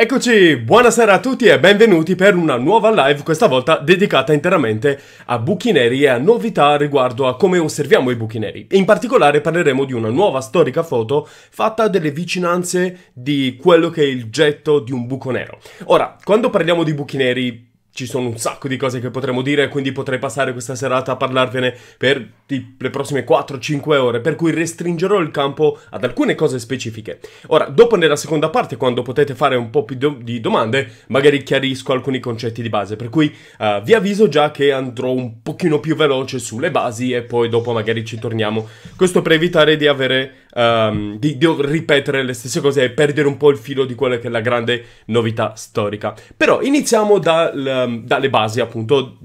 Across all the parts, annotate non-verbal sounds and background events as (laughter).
Eccoci, buonasera a tutti e benvenuti per una nuova live, questa volta dedicata interamente a buchi neri e a novità riguardo a come osserviamo i buchi neri. In particolare parleremo di una nuova storica foto fatta delle vicinanze di quello che è il getto di un buco nero. Ora, quando parliamo di buchi neri ci sono un sacco di cose che potremmo dire, quindi potrei passare questa serata a parlarvene per le prossime 4-5 ore, per cui restringerò il campo ad alcune cose specifiche. Ora, dopo nella seconda parte, quando potete fare un po' più do di domande, magari chiarisco alcuni concetti di base, per cui uh, vi avviso già che andrò un pochino più veloce sulle basi e poi dopo magari ci torniamo. Questo per evitare di avere um, di, di, ripetere le stesse cose e perdere un po' il filo di quella che è la grande novità storica. Però iniziamo dal, ehm, dalle basi, appunto,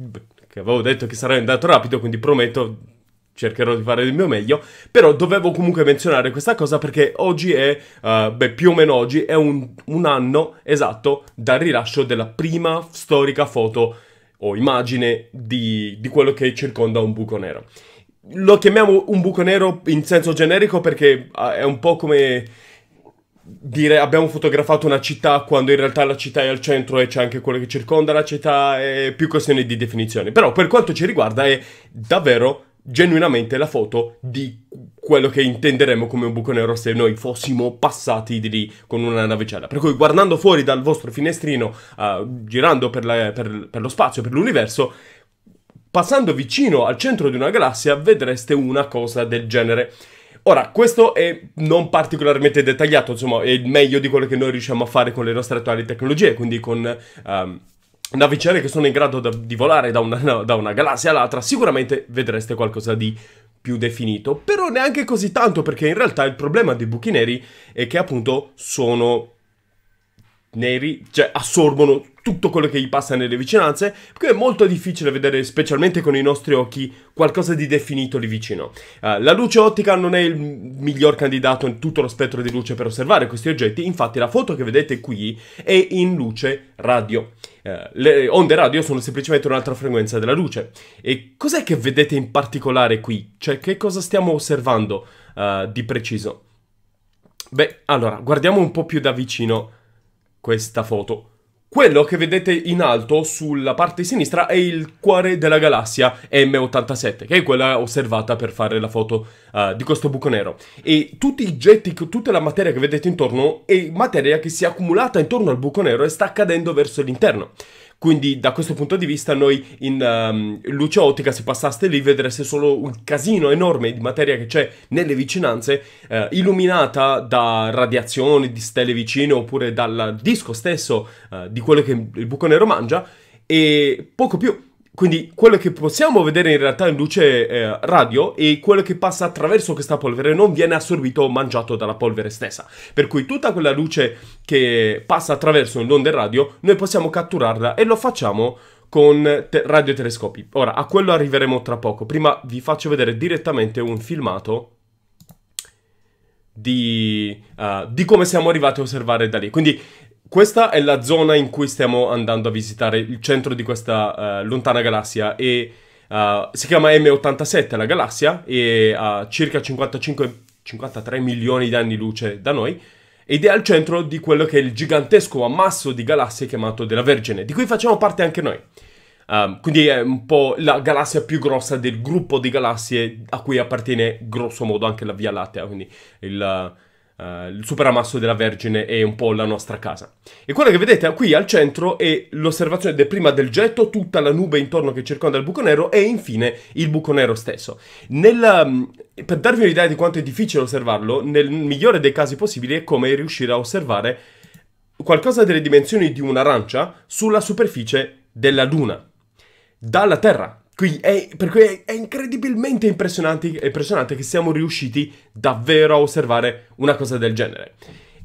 che avevo detto che sarei andato rapido, quindi prometto cercherò di fare il mio meglio, però dovevo comunque menzionare questa cosa perché oggi è, uh, beh più o meno oggi, è un, un, anno esatto dal rilascio della prima storica foto o immagine di, di quello che circonda un buco nero lo chiamiamo un buco nero in senso generico perché ah, è un po' come dire abbiamo fotografato una città quando in realtà la città è al centro e c'è anche quello che circonda la città, è più questione di definizione. Però per quanto ci riguarda è davvero genuinamente la foto di quello che intenderemmo come un buco nero se noi fossimo passati di lì con una navicella. Per cui guardando fuori dal vostro finestrino, uh, girando per, la, per, per lo spazio, per l'universo, passando vicino al centro di una galassia vedreste una cosa del genere. Ora, questo è non particolarmente dettagliato, insomma, è il meglio di quello che noi riusciamo a fare con le nostre attuali tecnologie, quindi con... Um, navicelle che sono in grado da, di volare da una, da una galassia all'altra, sicuramente vedreste qualcosa di più definito, però neanche così tanto perché in realtà il problema dei buchi neri è che appunto sono neri, cioè assorbono tutto quello che gli passa nelle vicinanze, perché è molto difficile vedere, specialmente con i nostri occhi, qualcosa di definito lì vicino. Uh, la luce ottica non è il miglior candidato in tutto lo spettro di luce per osservare questi oggetti, infatti la foto che vedete qui è in luce radio. Uh, le onde radio sono semplicemente un'altra frequenza della luce. E cos'è che vedete in particolare qui? Cioè, che cosa stiamo osservando uh, di preciso? Beh, allora, guardiamo un po' più da vicino questa foto. Quello che vedete in alto sulla parte sinistra è il cuore della galassia M87, che è quella osservata per fare la foto uh, di questo buco nero. E tutti i getti, tutta la materia che vedete intorno è materia che si è accumulata intorno al buco nero e sta cadendo verso l'interno. Quindi da questo punto di vista noi in um, luce ottica se passaste lì vedreste solo un casino enorme di materia che c'è nelle vicinanze eh, illuminata da radiazioni di stelle vicine oppure dal disco stesso eh, di quello che il buco nero mangia e poco più. Quindi quello che possiamo vedere in realtà in luce eh, radio e quello che passa attraverso questa polvere non viene assorbito o mangiato dalla polvere stessa. Per cui tutta quella luce che passa attraverso le radio noi possiamo catturarla e lo facciamo con te- radiotelescopi. Ora, a quello arriveremo tra poco. Prima vi faccio vedere direttamente un filmato di, uh, di, come siamo arrivati a osservare da lì. Quindi questa è la zona in cui stiamo andando a visitare, il centro di questa uh, lontana galassia e uh, si chiama M87 la galassia e ha circa 55, 53 milioni di anni luce da noi ed è al centro di quello che è il gigantesco ammasso di galassie chiamato della Vergine, di cui facciamo parte anche noi. Um, quindi è un po' la galassia più grossa del gruppo di galassie a cui appartiene grosso modo anche la Via Lattea, quindi il, eh, il superamasso della Vergine è un po' la nostra casa. E quello che vedete qui al centro è l'osservazione del prima del getto, tutta la nube intorno che circonda il buco nero e infine il buco nero stesso. Nella, mm, per darvi un'idea di quanto è difficile osservarlo, nel migliore dei casi possibili è come riuscire a osservare qualcosa delle dimensioni di un'arancia sulla superficie della luna, dalla Terra, quindi è, per cui è, è incredibilmente impressionante, impressionante, che siamo riusciti davvero a osservare una cosa del genere.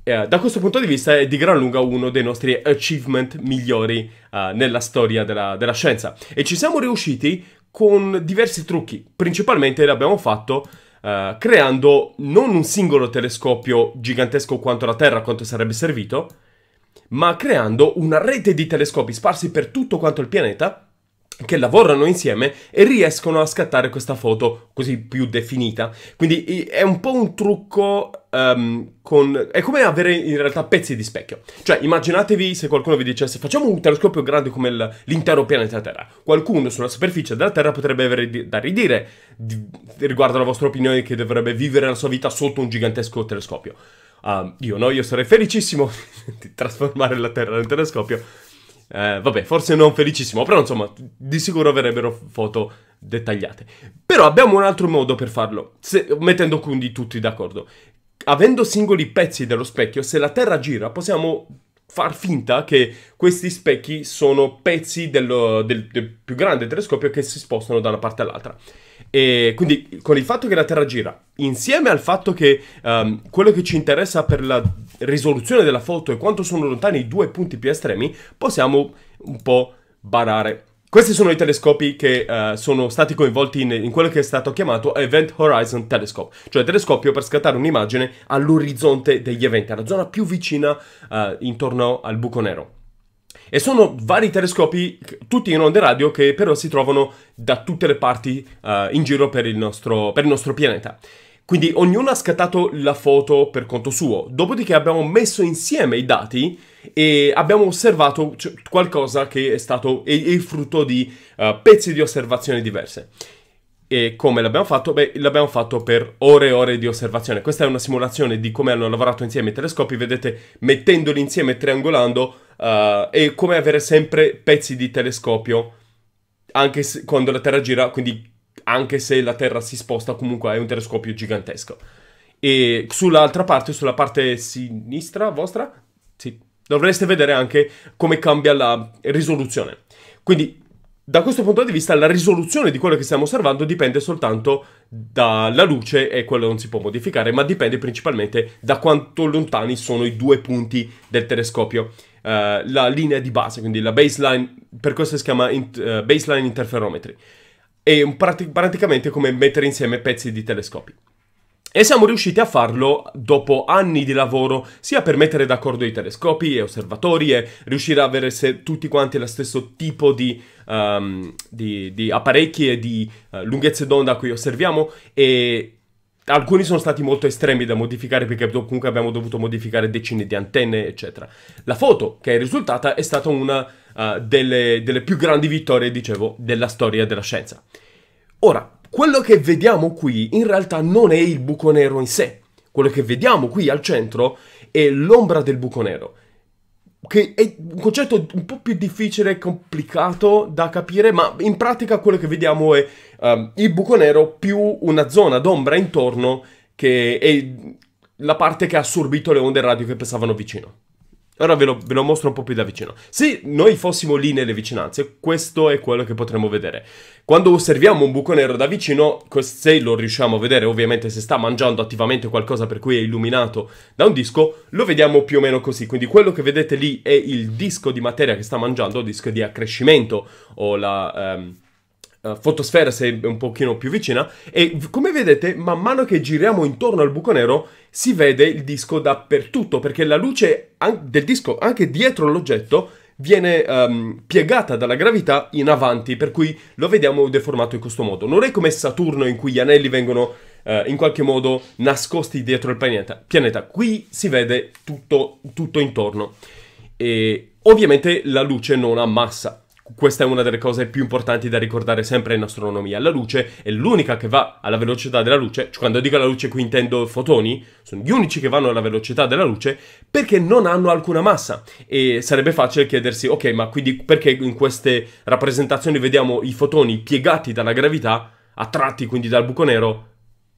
Eh, da questo punto di vista è di gran lunga uno dei nostri achievement migliori eh, nella storia della, della scienza. E ci siamo riusciti con diversi trucchi, principalmente l'abbiamo fatto Uh, creando non un singolo telescopio gigantesco quanto la Terra, quanto sarebbe servito, ma creando una rete di telescopi sparsi per tutto quanto il pianeta che lavorano insieme e riescono a scattare questa foto così più definita. Quindi è un po' un trucco um, con... è come avere in realtà pezzi di specchio. Cioè immaginatevi se qualcuno vi dicesse facciamo un telescopio grande come il, l'intero pianeta Terra. Qualcuno sulla superficie della Terra potrebbe avere da ridire di, riguardo alla vostra opinione che dovrebbe vivere la sua vita sotto un gigantesco telescopio. Um, io no, io sarei felicissimo (laughs) di trasformare la Terra nel telescopio eh, vabbè, forse non felicissimo, però insomma, di sicuro verrebbero foto dettagliate. Però abbiamo un altro modo per farlo, se, mettendo quindi tutti d'accordo. Avendo singoli pezzi dello specchio, se la Terra gira, possiamo far finta che questi specchi sono pezzi dello, del, del, più grande telescopio che si spostano da una parte all'altra. E quindi con il fatto che la Terra gira, insieme al fatto che um, quello che ci interessa per la risoluzione della foto è quanto sono lontani i due punti più estremi, possiamo un po' barare questi sono i telescopi che uh, sono stati coinvolti in, in, quello che è stato chiamato Event Horizon Telescope, cioè telescopio per scattare un'immagine all'orizzonte degli eventi, alla zona più vicina uh, intorno al buco nero. E sono vari telescopi, tutti in onde radio, che però si trovano da tutte le parti uh, in giro per il nostro, per il nostro pianeta. Quindi ognuno ha scattato la foto per conto suo, dopodiché abbiamo messo insieme i dati e abbiamo osservato cioè, qualcosa che è stato il frutto di uh, pezzi di osservazione diverse. E come l'abbiamo fatto? Beh, l'abbiamo fatto per ore e ore di osservazione. Questa è una simulazione di come hanno lavorato insieme i telescopi, vedete, mettendoli insieme, triangolando, uh, eh, e come avere sempre pezzi di telescopio, anche se, quando la Terra gira, quindi anche se la Terra si sposta, comunque è un telescopio gigantesco. E sull'altra parte, sulla parte sinistra vostra, sì, dovreste vedere anche come cambia la risoluzione. Quindi, da questo punto di vista, la risoluzione di quello che stiamo osservando dipende soltanto dalla luce e quello non si può modificare, ma dipende principalmente da quanto lontani sono i due punti del telescopio. Uh, la linea di base, quindi la baseline, per questo si chiama in, uh, baseline interferometry è prat- praticamente come mettere insieme pezzi di telescopi. E siamo riusciti a farlo dopo anni di lavoro, sia per mettere d'accordo i telescopi e osservatori e riuscire ad avere se, tutti quanti lo stesso tipo di, um, di, di apparecchi e di uh, lunghezze d'onda a cui osserviamo e alcuni sono stati molto estremi da modificare perché comunque abbiamo dovuto modificare decine di antenne, eccetera. La foto che è risultata è stata una eh, delle, delle più grandi vittorie, dicevo, della storia della scienza. Ora, quello che vediamo qui in realtà non è il buco nero in sé. Quello che vediamo qui al centro è l'ombra del buco nero, che è un concetto un po' più difficile e complicato da capire, ma in pratica quello che vediamo è um, il buco nero più una zona d'ombra intorno che è la parte che ha assorbito le onde radio che passavano vicino. Ora ve lo, ve lo, mostro un po' più da vicino. Se noi fossimo lì nelle vicinanze, questo è quello che potremmo vedere. Quando osserviamo un buco nero da vicino, se lo riusciamo a vedere, ovviamente se sta mangiando attivamente qualcosa per cui è illuminato da un disco, lo vediamo più o meno così. Quindi quello che vedete lì è il disco di materia che sta mangiando, il disco di accrescimento o la... Um, uh, fotosfera se è un pochino più vicina e come vedete man mano che giriamo intorno al buco nero si vede il disco dappertutto perché la luce del disco anche dietro l'oggetto viene um, piegata dalla gravità in avanti, per cui lo vediamo deformato in questo modo. Non è come Saturno in cui gli anelli vengono eh, in qualche modo nascosti dietro il pianeta. pianeta. Qui si vede tutto, tutto intorno. E ovviamente la luce non ha massa. Questa è una delle cose più importanti da ricordare sempre in astronomia. La luce è l'unica che va alla velocità della luce, cioè, quando dico la luce qui intendo fotoni, sono gli unici che vanno alla velocità della luce perché non hanno alcuna massa. E sarebbe facile chiedersi, ok, ma quindi perché in queste rappresentazioni vediamo i fotoni piegati dalla gravità, attratti quindi dal buco nero,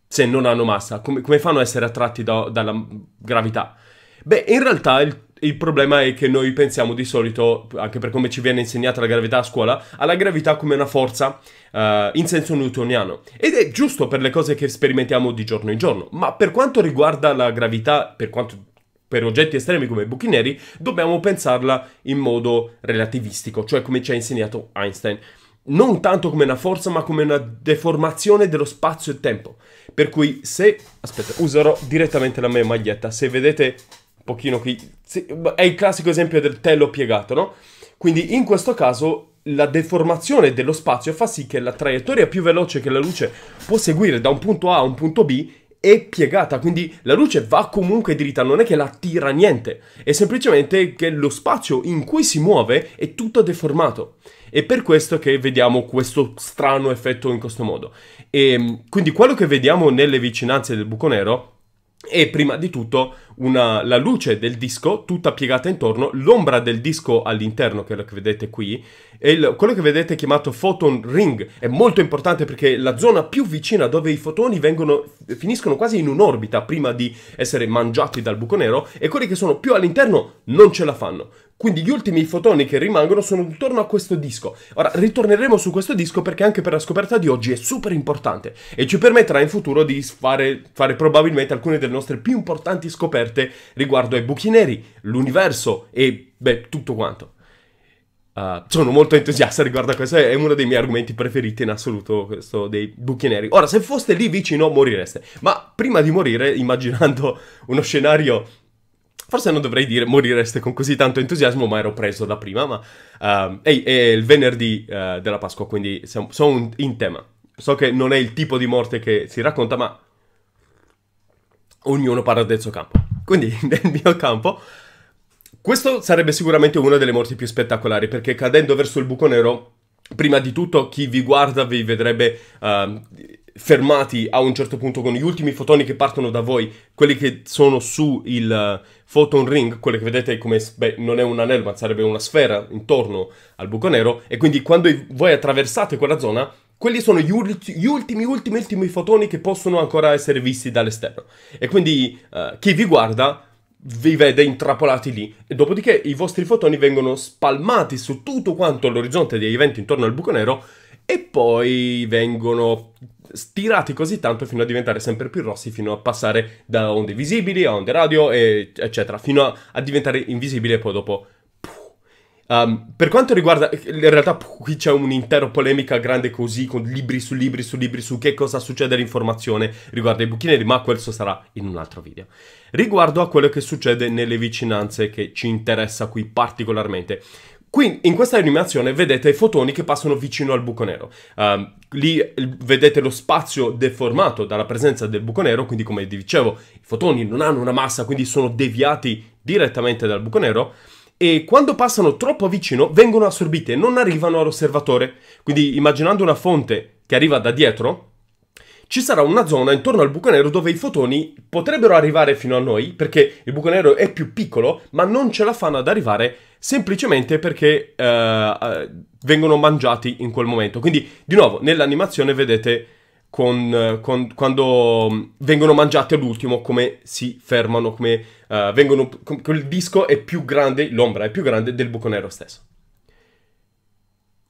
se non hanno massa? Come, come fanno a essere attratti da, dalla gravità? Beh, in realtà il il problema è che noi pensiamo di solito, anche per come ci viene insegnata la gravità a scuola, alla gravità come una forza uh, in senso newtoniano. Ed è giusto per le cose che sperimentiamo di giorno in giorno, ma per quanto riguarda la gravità, per quanto per oggetti estremi come i buchi neri, dobbiamo pensarla in modo relativistico, cioè come ci ha insegnato Einstein. Non tanto come una forza, ma come una deformazione dello spazio e tempo. Per cui se... Aspetta, userò direttamente la mia maglietta. Se vedete pochino qui. È il classico esempio del telo piegato, no? Quindi in questo caso la deformazione dello spazio fa sì che la traiettoria più veloce che la luce può seguire da un punto A a un punto B è piegata, quindi la luce va comunque dritta, non è che la tira niente, è semplicemente che lo spazio in cui si muove è tutto deformato. È per questo che vediamo questo strano effetto in questo modo. E ehm, quindi quello che vediamo nelle vicinanze del buco nero e prima di tutto una, la luce del disco tutta piegata intorno, l'ombra del disco all'interno che vedete qui il, quello che vedete chiamato photon ring, è molto importante perché è la zona più vicina dove i fotoni vengono, finiscono quasi in un'orbita prima di essere mangiati dal buco nero e quelli che sono più all'interno non ce la fanno. Quindi gli ultimi fotoni che rimangono sono intorno a questo disco. Ora ritorneremo su questo disco perché anche per la scoperta di oggi è super importante e ci permetterà in futuro di fare, fare probabilmente alcune delle nostre più importanti scoperte riguardo ai buchi neri, l'universo e beh, tutto quanto. Eh, sono molto entusiasta riguardo a questo, è uno dei miei argomenti preferiti in assoluto, questo dei buchi neri. Ora, se foste lì vicino, morireste. Ma prima di morire, immaginando uno scenario... Forse non dovrei dire morireste con così tanto entusiasmo, ma ero preso da prima, ma... Uh, ehm, è, è, il venerdì uh, della Pasqua, quindi siamo, sono in tema. So che non è il tipo di morte che si racconta, ma... Ognuno parla del suo campo. Quindi nel (laughs) mio campo questo sarebbe sicuramente una delle morti più spettacolari, perché cadendo verso il buco nero, prima di tutto chi vi guarda vi vedrebbe... Uh, fermati a un certo punto con gli ultimi fotoni che partono da voi, quelli che sono su il uh, photon ring, quello che vedete come beh, non è un anello, ma sarebbe una sfera intorno al buco nero e quindi quando voi attraversate quella zona, quelli sono gli, ul- gli, ultimi ultimi ultimi fotoni che possono ancora essere visti dall'esterno. E quindi uh, chi vi guarda vi vede intrappolati lì e dopodiché i vostri fotoni vengono spalmati su tutto quanto l'orizzonte degli eventi intorno al buco nero e poi vengono stirati così tanto fino a diventare sempre più rossi, fino a passare da onde visibili a onde radio, e eccetera, fino a, a diventare invisibili e poi dopo Um, per quanto riguarda, in realtà qui c'è un'intera polemica grande così, con libri su libri su libri su che cosa succede all'informazione riguardo ai buchi neri, ma questo sarà in un altro video. Riguardo a quello che succede nelle vicinanze che ci interessa qui particolarmente. Qui in questa animazione vedete i fotoni che passano vicino al buco nero. Um, lì vedete lo spazio deformato dalla presenza del buco nero, quindi come dicevo, i fotoni non hanno una massa, quindi sono deviati direttamente dal buco nero e quando passano troppo vicino vengono assorbite e non arrivano all'osservatore. Quindi immaginando una fonte che arriva da dietro, ci sarà una zona intorno al buco nero dove i fotoni potrebbero arrivare fino a noi, perché il buco nero è più piccolo, ma non ce la fanno ad arrivare semplicemente perché eh, eh vengono mangiati in quel momento. Quindi, di nuovo, nell'animazione vedete con, eh, con, quando mm, vengono mangiati all'ultimo come si fermano, come uh, vengono, quel disco è più grande, l'ombra è più grande del buco nero stesso.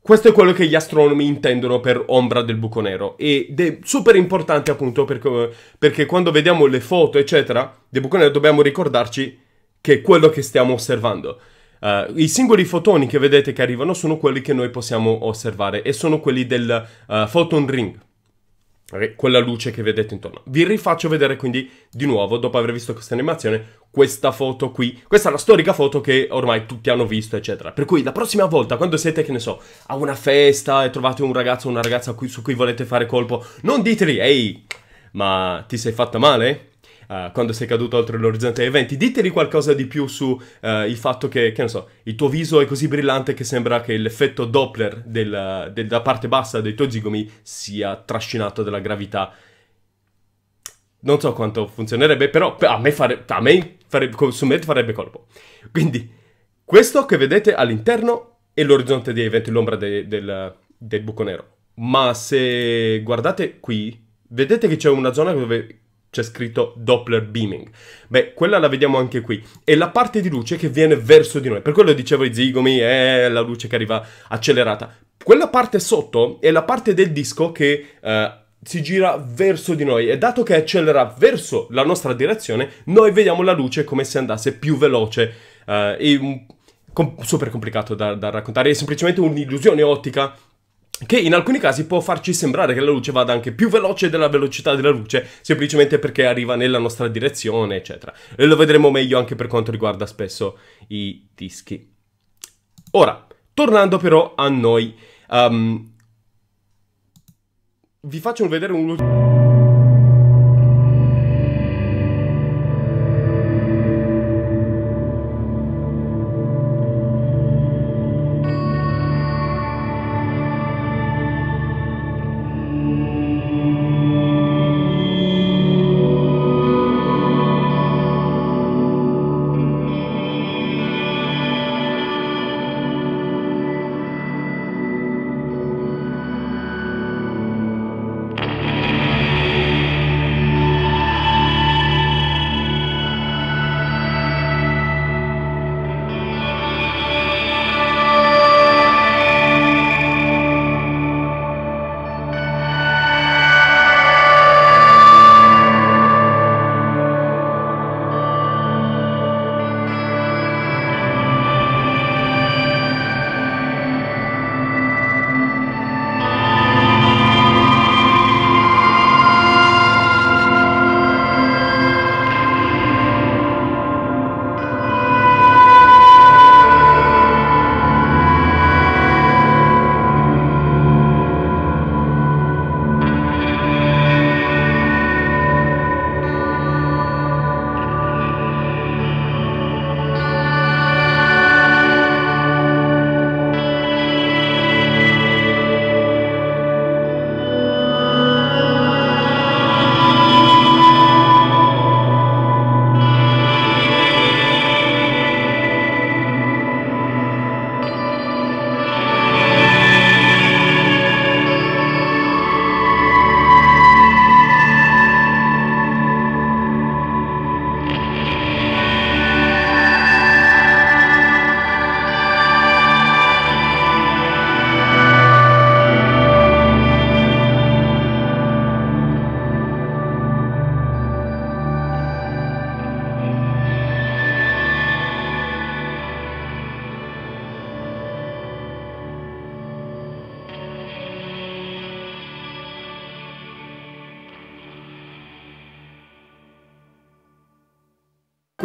Questo è quello che gli astronomi intendono per ombra del buco nero ed è super importante appunto perché, perché quando vediamo le foto eccetera del buco nero dobbiamo ricordarci che è quello che stiamo osservando. Uh, I singoli fotoni che vedete che arrivano sono quelli che noi possiamo osservare e sono quelli del uh, photon ring, quella luce che vedete intorno. Vi rifaccio vedere quindi di nuovo, dopo aver visto questa animazione, questa foto qui. Questa è la storica foto che ormai tutti hanno visto, eccetera. Per cui la prossima volta, quando siete, che ne so, a una festa e trovate un ragazzo o una ragazza cui, su cui volete fare colpo, non diteli, ehi, ma ti sei fatta male? Uh, quando sei caduto oltre l'orizzonte dei venti, diteli qualcosa di più su uh, il fatto che, che ne so, il tuo viso è così brillante che sembra che l'effetto Doppler della, della parte bassa dei tuoi zigomi sia trascinato dalla gravità. Non so quanto funzionerebbe, però a me, fare, a me farebbe, su Merit farebbe colpo. Quindi, questo che vedete all'interno è l'orizzonte dei venti, l'ombra de, del, del buco nero. Ma se guardate qui, vedete che c'è una zona dove c'è scritto Doppler beaming. Beh, quella la vediamo anche qui. È la parte di luce che viene verso di noi. Per quello dicevo i zigomi, è eh, la luce che arriva accelerata. Quella parte sotto è la parte del disco che eh, si gira verso di noi e dato che accelera verso la nostra direzione, noi vediamo la luce come se andasse più veloce. Uh, eh, è un, com, super complicato da, da raccontare, è semplicemente un'illusione ottica che in alcuni casi può farci sembrare che la luce vada anche più veloce della velocità della luce, semplicemente perché arriva nella nostra direzione, eccetera. E lo vedremo meglio anche per quanto riguarda spesso i dischi. Ora, tornando però a noi. Um, vi faccio vedere un...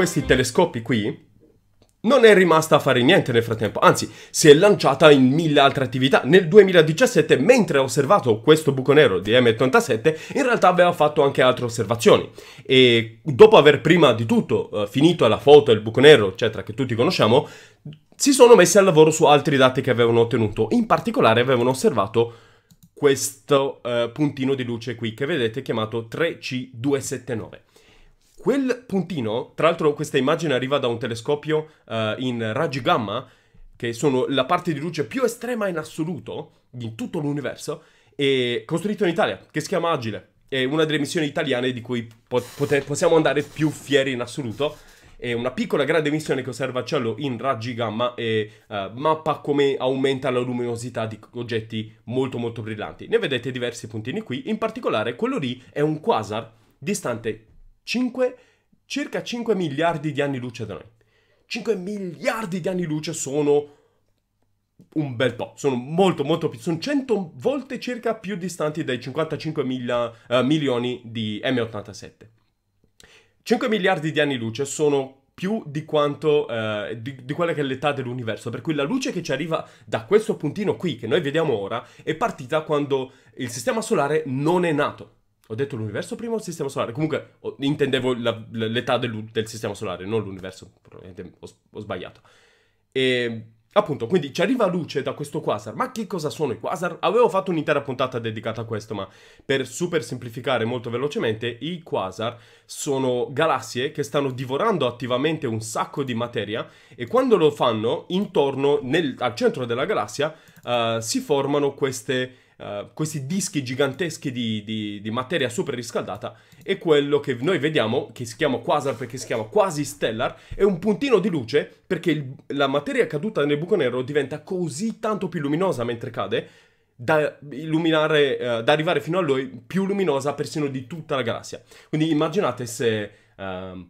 questi telescopi qui non è rimasta a fare niente nel frattempo, anzi si è lanciata in mille altre attività. Nel 2017, mentre ha osservato questo buco nero di M87, in realtà aveva fatto anche altre osservazioni e dopo aver prima di tutto uh, finito la foto, il buco nero, eccetera, che tutti conosciamo, si sono messi al lavoro su altri dati che avevano ottenuto. In particolare avevano osservato questo uh, puntino di luce qui che vedete chiamato 3C279. Quel puntino, tra l'altro questa immagine arriva da un telescopio uh, in raggi gamma, che sono la parte di luce più estrema in assoluto in tutto l'universo, e costruito in Italia, che si chiama Agile. È una delle missioni italiane di cui pot- possiamo andare più fieri in assoluto. È una piccola grande missione che osserva il cielo in raggi gamma e uh, mappa come aumenta la luminosità di oggetti molto molto brillanti. Ne vedete diversi puntini qui, in particolare quello lì è un quasar distante 5, circa 5 miliardi di anni luce da noi. 5 miliardi di anni luce sono un bel po', sono molto molto più, sono 100 volte circa più distanti dai 55 mila, uh, milioni di M87. 5 miliardi di anni luce sono più di quanto uh, di, di, quella che è l'età dell'universo, per cui la luce che ci arriva da questo puntino qui che noi vediamo ora è partita quando il sistema solare non è nato. Ho detto l'universo prima o il sistema solare? Comunque ho, intendevo la, l'età del, del, sistema solare, non l'universo, probabilmente ho, ho, sbagliato. E appunto, quindi ci arriva luce da questo quasar, ma che cosa sono i quasar? Avevo fatto un'intera puntata dedicata a questo, ma per super semplificare molto velocemente, i quasar sono galassie che stanno divorando attivamente un sacco di materia e quando lo fanno, intorno, nel, al centro della galassia, uh, si formano queste eh, questi dischi giganteschi di, di, di, materia super riscaldata e quello che noi vediamo, che si chiama quasar perché si chiama quasi stellar, è un puntino di luce perché il, la materia caduta nel buco nero diventa così tanto più luminosa mentre cade da illuminare, uh, da arrivare fino a lui più luminosa persino di tutta la galassia. Quindi immaginate se... Uh,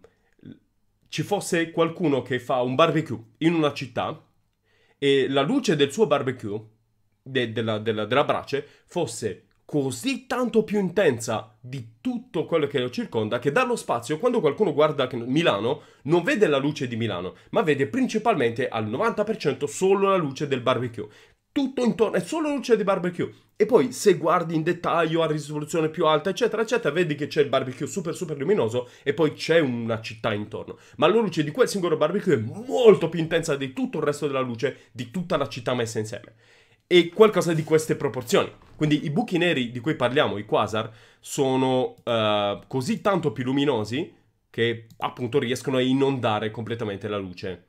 ci fosse qualcuno che fa un barbecue in una città e la luce del suo barbecue de- della, della, della brace fosse così tanto più intensa di tutto quello che lo circonda che dallo spazio quando qualcuno guarda Milano non vede la luce di Milano ma vede principalmente al 90% solo la luce del barbecue tutto intorno è solo luce di barbecue e poi se guardi in dettaglio a risoluzione più alta eccetera eccetera vedi che c'è il barbecue super super luminoso e poi c'è una città intorno ma la luce di quel singolo barbecue è molto più intensa di tutto il resto della luce di tutta la città messa insieme e qualcosa di queste proporzioni. Quindi i buchi neri di cui parliamo, i quasar, sono uh, così tanto più luminosi che appunto riescono a inondare completamente la luce.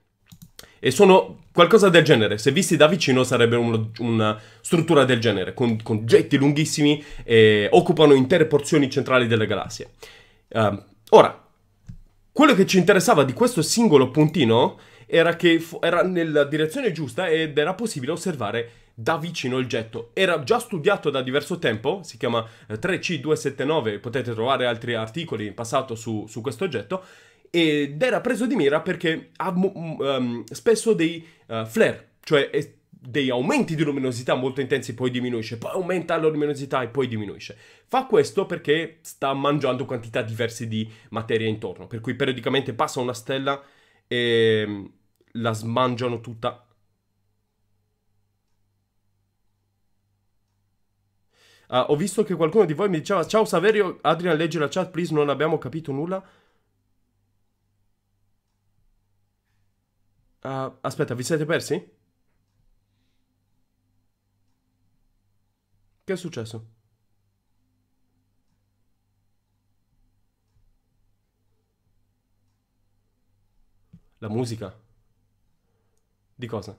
E sono qualcosa del genere, se visti da vicino sarebbe un, una struttura del genere, con, con getti lunghissimi e occupano intere porzioni centrali delle galassie. Uh, ora, quello che ci interessava di questo singolo puntino era che fu- era nella direzione giusta ed era possibile osservare da vicino il getto. Era già studiato da diverso tempo, si chiama 3C279, eh, potete trovare altri articoli in passato su, su questo oggetto, ed era preso di mira perché ha um, spesso dei uh, flare, cioè dei aumenti di luminosità molto intensi, poi diminuisce, poi aumenta la luminosità e poi diminuisce. Fa questo perché sta mangiando quantità diverse di materia intorno, per cui periodicamente passa una stella e mm, la smangiano tutta Uh, ho visto che qualcuno di voi mi diceva: Ciao Saverio, Adrian, leggi la chat, please. Non abbiamo capito nulla. Uh, aspetta, vi siete persi? Che è successo? La musica? Di cosa?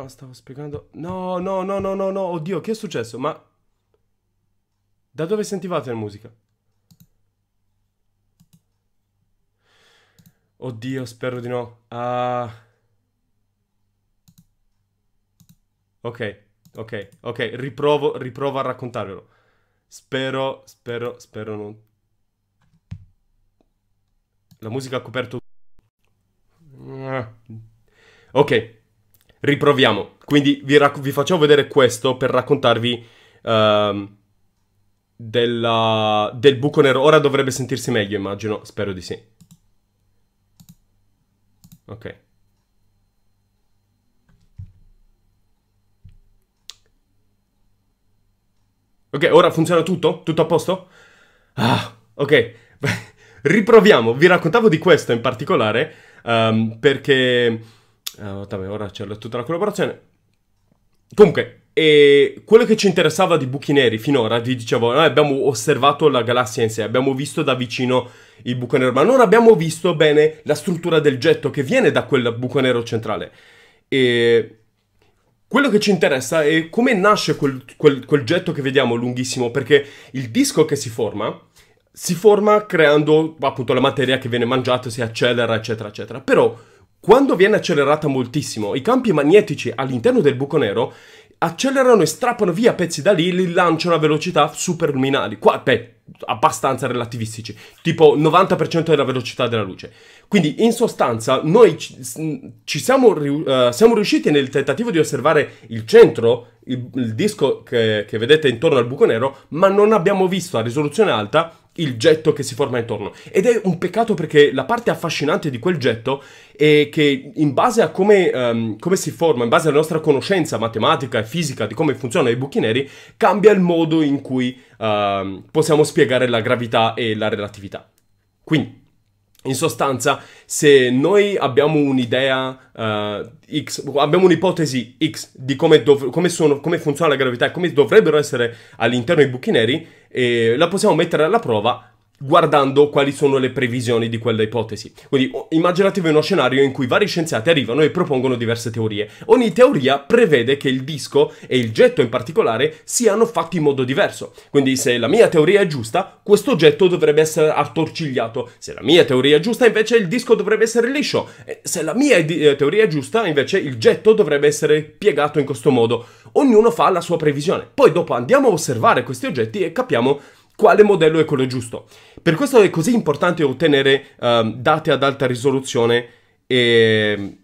No, ah, stavo spiegando. No, no, no, no, no, no. Oddio, che è successo? Ma. Da dove sentivate la musica? Oddio, spero di no. Ah. Ok, ok, ok. Riprovo, riprovo a raccontarvelo. Spero, spero, spero non. La musica ha coperto. Ah. Ok. Riproviamo. Quindi vi, rac- vi facciamo vedere questo per raccontarvi uh, della... del buco nero. Ora dovrebbe sentirsi meglio, immagino. Spero di sì. Ok. Ok, ora funziona tutto? Tutto a posto? Ah, ok. (laughs) Riproviamo. Vi raccontavo di questo in particolare um, perché Uh, vabbè, ora c'è tutta la collaborazione. Comunque, eh, quello che ci interessava di buchi neri finora, vi dicevo, noi abbiamo osservato la galassia in sé, abbiamo visto da vicino il buco nero, ma non abbiamo visto bene la struttura del getto che viene da quel buco nero centrale. E quello che ci interessa è come nasce quel, quel, quel getto che vediamo lunghissimo, perché il disco che si forma si forma creando appunto la materia che viene mangiata, si accelera, eccetera, eccetera. Però quando viene accelerata moltissimo, i campi magnetici all'interno del buco nero accelerano e strappano via pezzi da lì, li lanciano a velocità superluminali. Qua, beh, abbastanza relativistici, tipo 90% della velocità della luce. Quindi, in sostanza, noi ci siamo, uh, siamo riusciti nel tentativo di osservare il centro, il, il disco che, che vedete intorno al buco nero, ma non abbiamo visto a risoluzione alta il getto che si forma intorno. Ed è un peccato perché la parte affascinante di quel getto è che in base a come, um, come si forma, in base alla nostra conoscenza matematica e fisica di come funzionano i buchi neri, cambia il modo in cui uh, possiamo spiegare la gravità e la relatività. Quindi, in sostanza, se noi abbiamo un'idea uh, X, abbiamo un'ipotesi X di come, dov- come, sono, come funziona la gravità e come dovrebbero essere all'interno i buchi neri, eh, la possiamo mettere alla prova guardando quali sono le previsioni di quella ipotesi. Quindi immaginatevi uno scenario in cui vari scienziati arrivano e propongono diverse teorie. Ogni teoria prevede che il disco e il getto in particolare siano fatti in modo diverso. Quindi se la mia teoria è giusta, questo getto dovrebbe essere attorcigliato. Se la mia teoria è giusta, invece il disco dovrebbe essere liscio. Se la mia eh, teoria è giusta, invece il getto dovrebbe essere piegato in questo modo. Ognuno fa la sua previsione. Poi dopo andiamo a osservare questi oggetti e capiamo quale modello è quello giusto. Per questo è così importante ottenere um, ehm, date ad alta risoluzione e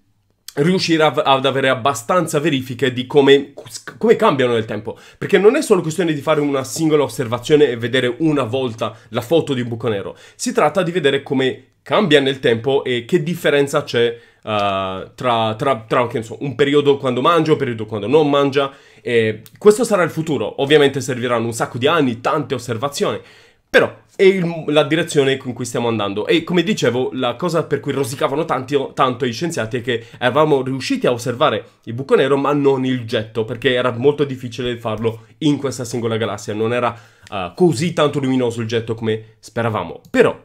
riuscire a, ad avere abbastanza verifiche di come, come, cambiano nel tempo. Perché non è solo questione di fare una singola osservazione e vedere una volta la foto di un buco nero, si tratta di vedere come cambia nel tempo e che differenza c'è uh, tra, tra, tra so, un periodo quando mangia, un periodo quando non mangia. E questo sarà il futuro. Ovviamente serviranno un sacco di anni, tante osservazioni. Però è il, la direzione in cui stiamo andando. E come dicevo, la cosa per cui rosicavano tanti, tanto gli scienziati è che eravamo riusciti a osservare il buco nero, ma non il getto, perché era molto difficile farlo in questa singola galassia. Non era uh, così tanto luminoso il getto come speravamo. Però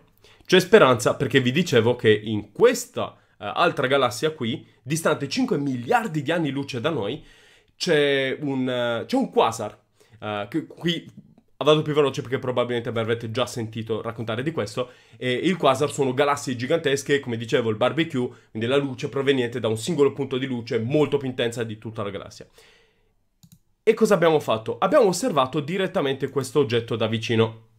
c'è speranza perché vi dicevo che in questa eh, altra galassia qui, distante 5 miliardi di anni luce da noi, c'è un, eh, c'è un quasar. Eh, che qui vado più veloce perché probabilmente avrete già sentito raccontare di questo. E il quasar sono galassie gigantesche, come dicevo, il barbecue, quindi la luce proveniente da un singolo punto di luce molto più intensa di tutta la galassia. E cosa abbiamo fatto? Abbiamo osservato direttamente questo oggetto da vicino.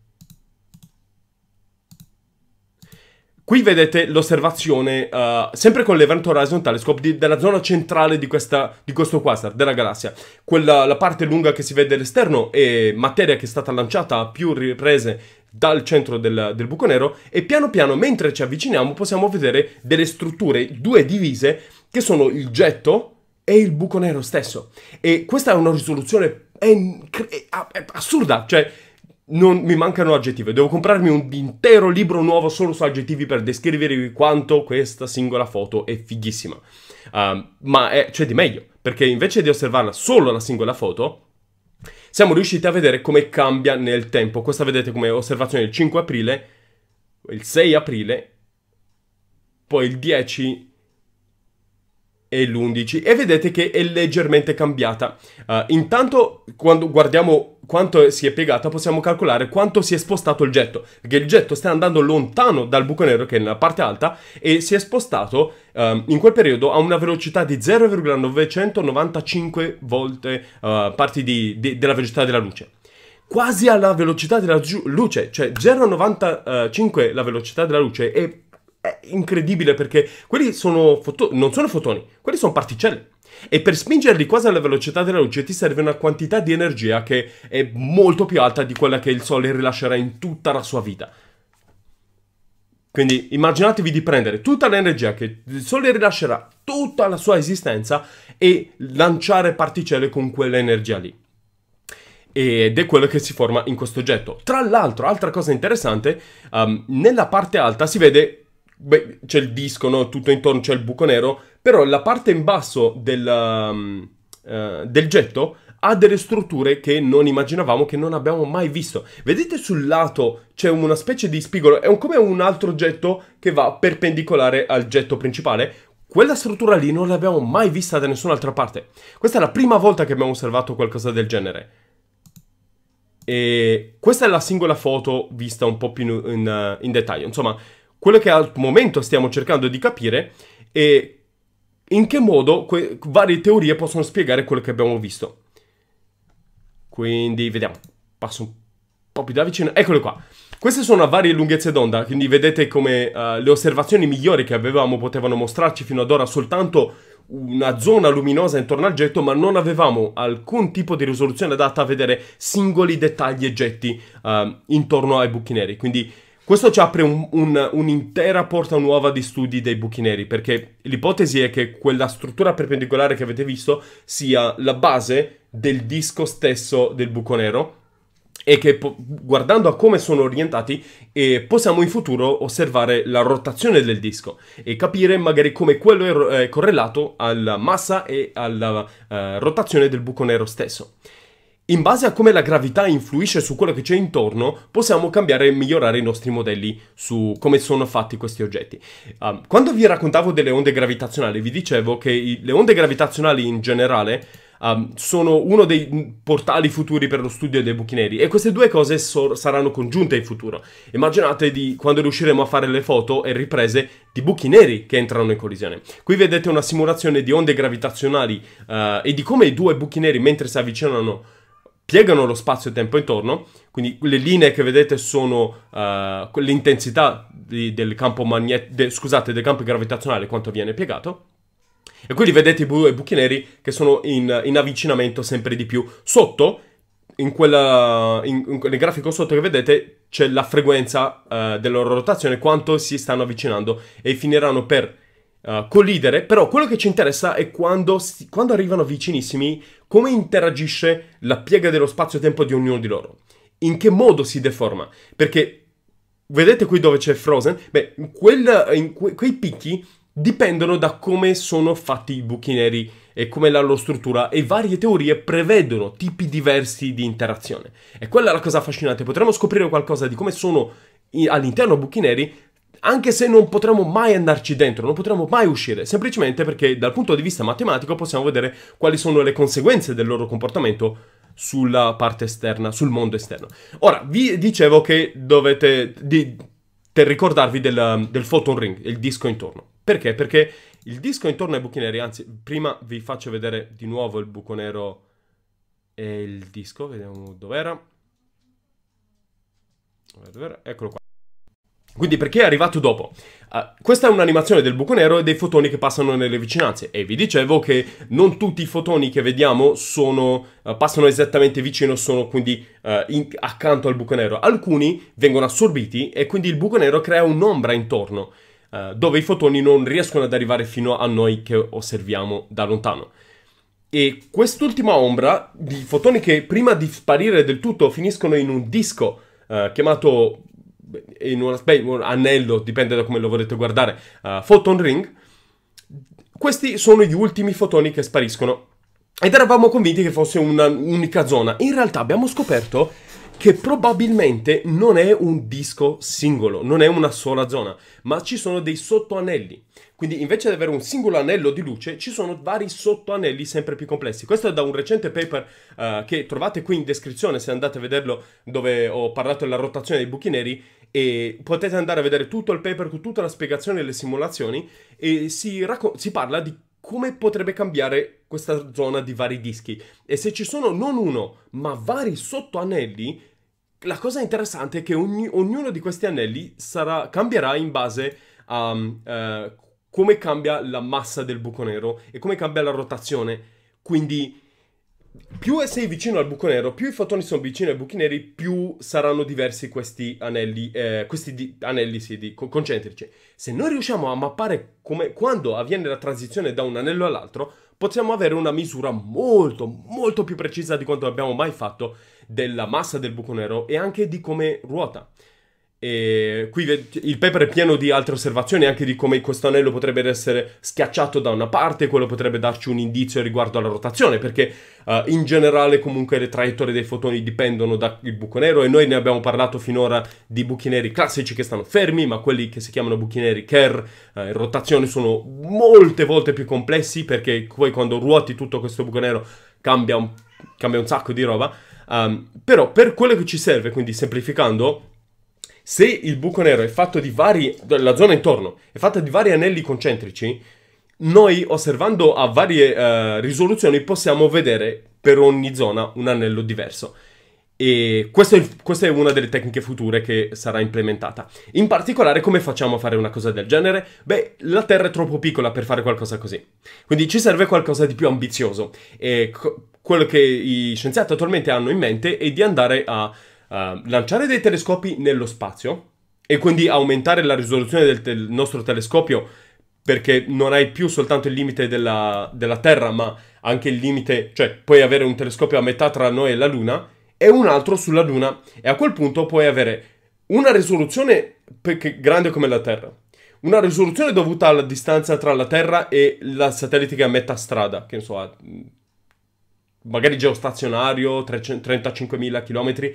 Qui vedete l'osservazione, uh, sempre con l'evento Horizon Telescope, di, della zona centrale di, questa, di, questo quasar, della galassia. Quella, la parte lunga che si vede all'esterno è materia che è stata lanciata a più riprese dal centro del, del buco nero e piano piano, mentre ci avviciniamo, possiamo vedere delle strutture, due divise, che sono il getto e il buco nero stesso. E questa è una risoluzione è, è, è assurda, cioè non, mi mancano aggettivi, devo comprarmi un intero libro nuovo solo su aggettivi per descrivervi quanto questa singola foto è fighissima. Uh, ma c'è cioè di meglio, perché invece di osservarla solo la singola foto, siamo riusciti a vedere come cambia nel tempo. Questa vedete come osservazione il 5 aprile, il 6 aprile, poi il 10 e l'11 e vedete che è leggermente cambiata. Uh, intanto quando guardiamo quanto si è piegata possiamo calcolare quanto si è spostato il getto, perché il getto sta andando lontano dal buco nero che è nella parte alta e si è spostato uh, in quel periodo a una velocità di 0,995 volte uh, parti di, di, della velocità della luce quasi alla velocità della luce, cioè 0,95 la velocità della luce e è incredibile perché quelli sono foto- non sono fotoni, quelli sono particelle. E per spingerli quasi alla velocità della luce ti serve una quantità di energia che è molto più alta di quella che il Sole rilascerà in tutta la sua vita. Quindi immaginatevi di prendere tutta l'energia che il Sole rilascerà, tutta la sua esistenza, e lanciare particelle con quell'energia lì. Ed è quello che si forma in questo oggetto. Tra l'altro, altra cosa interessante, um, nella parte alta si vede beh, c'è il disco, no? Tutto intorno c'è il buco nero, però la parte in basso del, um, uh, del getto ha delle strutture che non immaginavamo, che non abbiamo mai visto. Vedete sul lato c'è una specie di spigolo, è un, come un altro getto che va perpendicolare al getto principale. Quella struttura lì non l'abbiamo mai vista da nessun'altra parte. Questa è la prima volta che abbiamo osservato qualcosa del genere. E questa è la singola foto vista un po' più in, in, eh, in dettaglio. Insomma, quello che al momento stiamo cercando di capire è in che modo que- varie teorie possono spiegare quello che abbiamo visto. Quindi vediamo, passo un po' più da vicino, eccole qua. Queste sono a varie lunghezze d'onda, quindi vedete come uh, le osservazioni migliori che avevamo potevano mostrarci fino ad ora soltanto una zona luminosa intorno al getto, ma non avevamo alcun tipo di risoluzione adatta a vedere singoli dettagli e getti uh, intorno ai buchi neri. Quindi questo ci apre un, un, un'intera porta nuova di studi dei buchi neri, perché l'ipotesi è che quella struttura perpendicolare che avete visto sia la base del disco stesso del buco nero, e che guardando a come sono orientati eh, possiamo in futuro osservare la rotazione del disco e capire magari come quello è, correlato alla massa e alla eh, rotazione del buco nero stesso. In base a come la gravità influisce su quello che c'è intorno, possiamo cambiare e migliorare i nostri modelli su come sono fatti questi oggetti. Um, quando vi raccontavo delle onde gravitazionali, vi dicevo che i, le onde gravitazionali in generale um, sono uno dei portali futuri per lo studio dei buchi neri e queste due cose so- saranno congiunte in futuro. Immaginate di quando riusciremo a fare le foto e riprese di buchi neri che entrano in collisione. Qui vedete una simulazione di onde gravitazionali uh, e di come i due buchi neri mentre si avvicinano piegano lo spazio-tempo e intorno, quindi le linee che vedete sono uh, l'intensità di, del campo magnet- de, scusate, del campo gravitazionale quanto viene piegato. E quindi vedete i bu- buchi neri che sono in, in, avvicinamento sempre di più. Sotto, in quella, in, in, nel grafico sotto che vedete, c'è la frequenza uh, della loro rotazione, quanto si stanno avvicinando e finiranno per eh, collidere, però quello che ci interessa è quando, quando arrivano vicinissimi, come interagisce la piega dello spazio-tempo di ognuno di loro. In che modo si deforma? Perché vedete qui dove c'è Frozen? Beh, quel, que, quei picchi dipendono da come sono fatti i buchi neri e come la loro struttura e varie teorie prevedono tipi diversi di interazione. E quella è la cosa affascinante, potremmo scoprire qualcosa di come sono all'interno buchi neri anche se non potremo mai andarci dentro, non potremo mai uscire, semplicemente perché dal punto di vista matematico possiamo vedere quali sono le conseguenze del loro comportamento sulla parte esterna, sul mondo esterno. Ora, vi dicevo che dovete di, ricordarvi del, del photon ring, il disco intorno. Perché? Perché il disco intorno ai buchi neri, anzi, prima vi faccio vedere di nuovo il buco nero e il disco, vediamo dov'era. Dov Eccolo qua. Quindi perché è arrivato dopo? Uh, questa è un'animazione del buco nero e dei fotoni che passano nelle vicinanze e vi dicevo che non tutti i fotoni che vediamo sono, uh, passano esattamente vicino, sono quindi uh, in, accanto al buco nero. Alcuni vengono assorbiti e quindi il buco nero crea un'ombra intorno eh, dove i fotoni non riescono ad arrivare fino a noi che osserviamo da lontano. E quest'ultima ombra di fotoni che prima di sparire del tutto finiscono in un disco chiamato in un anello, dipende da come lo volete guardare, uh, photon ring, questi sono gli ultimi fotoni che spariscono. Ed eravamo convinti che fosse un'unica zona. In realtà abbiamo scoperto che probabilmente non è un disco singolo, non è una sola zona, ma ci sono dei sottoanelli. Quindi invece di avere un singolo anello di luce, ci sono vari sottoanelli sempre più complessi. Questo è da un recente paper uh, che trovate qui in descrizione se andate a vederlo, dove ho parlato della rotazione dei buchi neri e potete andare a vedere tutto il paper con tutta la spiegazione e le simulazioni e si, racco- si parla di come potrebbe cambiare questa zona di vari dischi e se ci sono non uno ma vari sottoanelli la cosa interessante è che ogni, ognuno di questi anelli sarà, cambierà in base a uh, come cambia la massa del buco nero e come cambia la rotazione. Quindi più sei vicino al buco nero, più i fotoni sono vicini ai buchi neri, più saranno diversi questi anelli, eh, questi di, anelli sì, di, concentrici. Se noi riusciamo a mappare come, quando avviene la transizione da un anello all'altro, possiamo avere una misura molto, molto più precisa di quanto abbiamo mai fatto della massa del buco nero e anche di come ruota. E qui il paper è pieno di altre osservazioni anche di come questo anello potrebbe essere schiacciato da una parte, quello potrebbe darci un indizio riguardo alla rotazione, perché uh, in generale comunque le traiettorie dei fotoni dipendono dal buco nero e noi ne abbiamo parlato finora di buchi neri classici che stanno fermi, ma quelli che si chiamano buchi neri Kerr uh, in rotazione sono molte volte più complessi perché poi quando ruoti tutto questo buco nero cambia un, cambia un sacco di roba. Um, però per quello che ci serve, quindi semplificando, se il buco nero è fatto di vari, la zona intorno è fatta di vari anelli concentrici, noi osservando a varie uh, risoluzioni possiamo vedere per ogni zona un anello diverso. E questa è, questa è, una delle tecniche future che sarà implementata. In particolare, come facciamo a fare una cosa del genere? Beh, la Terra è troppo piccola per fare qualcosa così. Quindi ci serve qualcosa di più ambizioso. E quello che gli scienziati attualmente hanno in mente è di andare a uh, lanciare dei telescopi nello spazio e quindi aumentare la risoluzione del te- nostro telescopio perché non hai più soltanto il limite della, della Terra, ma anche il limite, cioè puoi avere un telescopio a metà tra noi e la Luna e un altro sulla Luna. E a quel punto puoi avere una risoluzione grande come la Terra, una risoluzione dovuta alla distanza tra la Terra e il satellite che è a metà strada, che ne so, magari geostazionario, 35.000 km,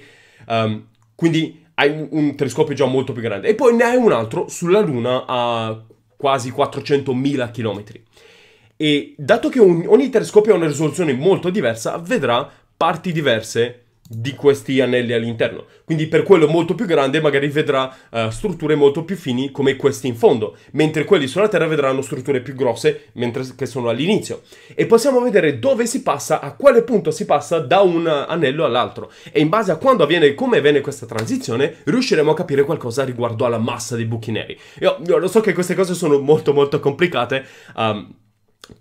um, quindi hai un telescopio già molto più grande. E poi ne hai un altro sulla Luna a quasi 400.000 km. E dato che ogni, ogni telescopio ha una risoluzione molto diversa, vedrà parti diverse di questi anelli all'interno. Quindi per quello molto più grande magari vedrà uh, strutture molto più fini come questi in fondo, mentre quelli sulla Terra vedranno strutture più grosse mentre che sono all'inizio. E possiamo vedere dove si passa, a quale punto si passa da un anello all'altro. E in base a quando avviene e come avviene questa transizione, riusciremo a capire qualcosa riguardo alla massa dei buchi neri. Io, io lo so che queste cose sono molto molto complicate, um,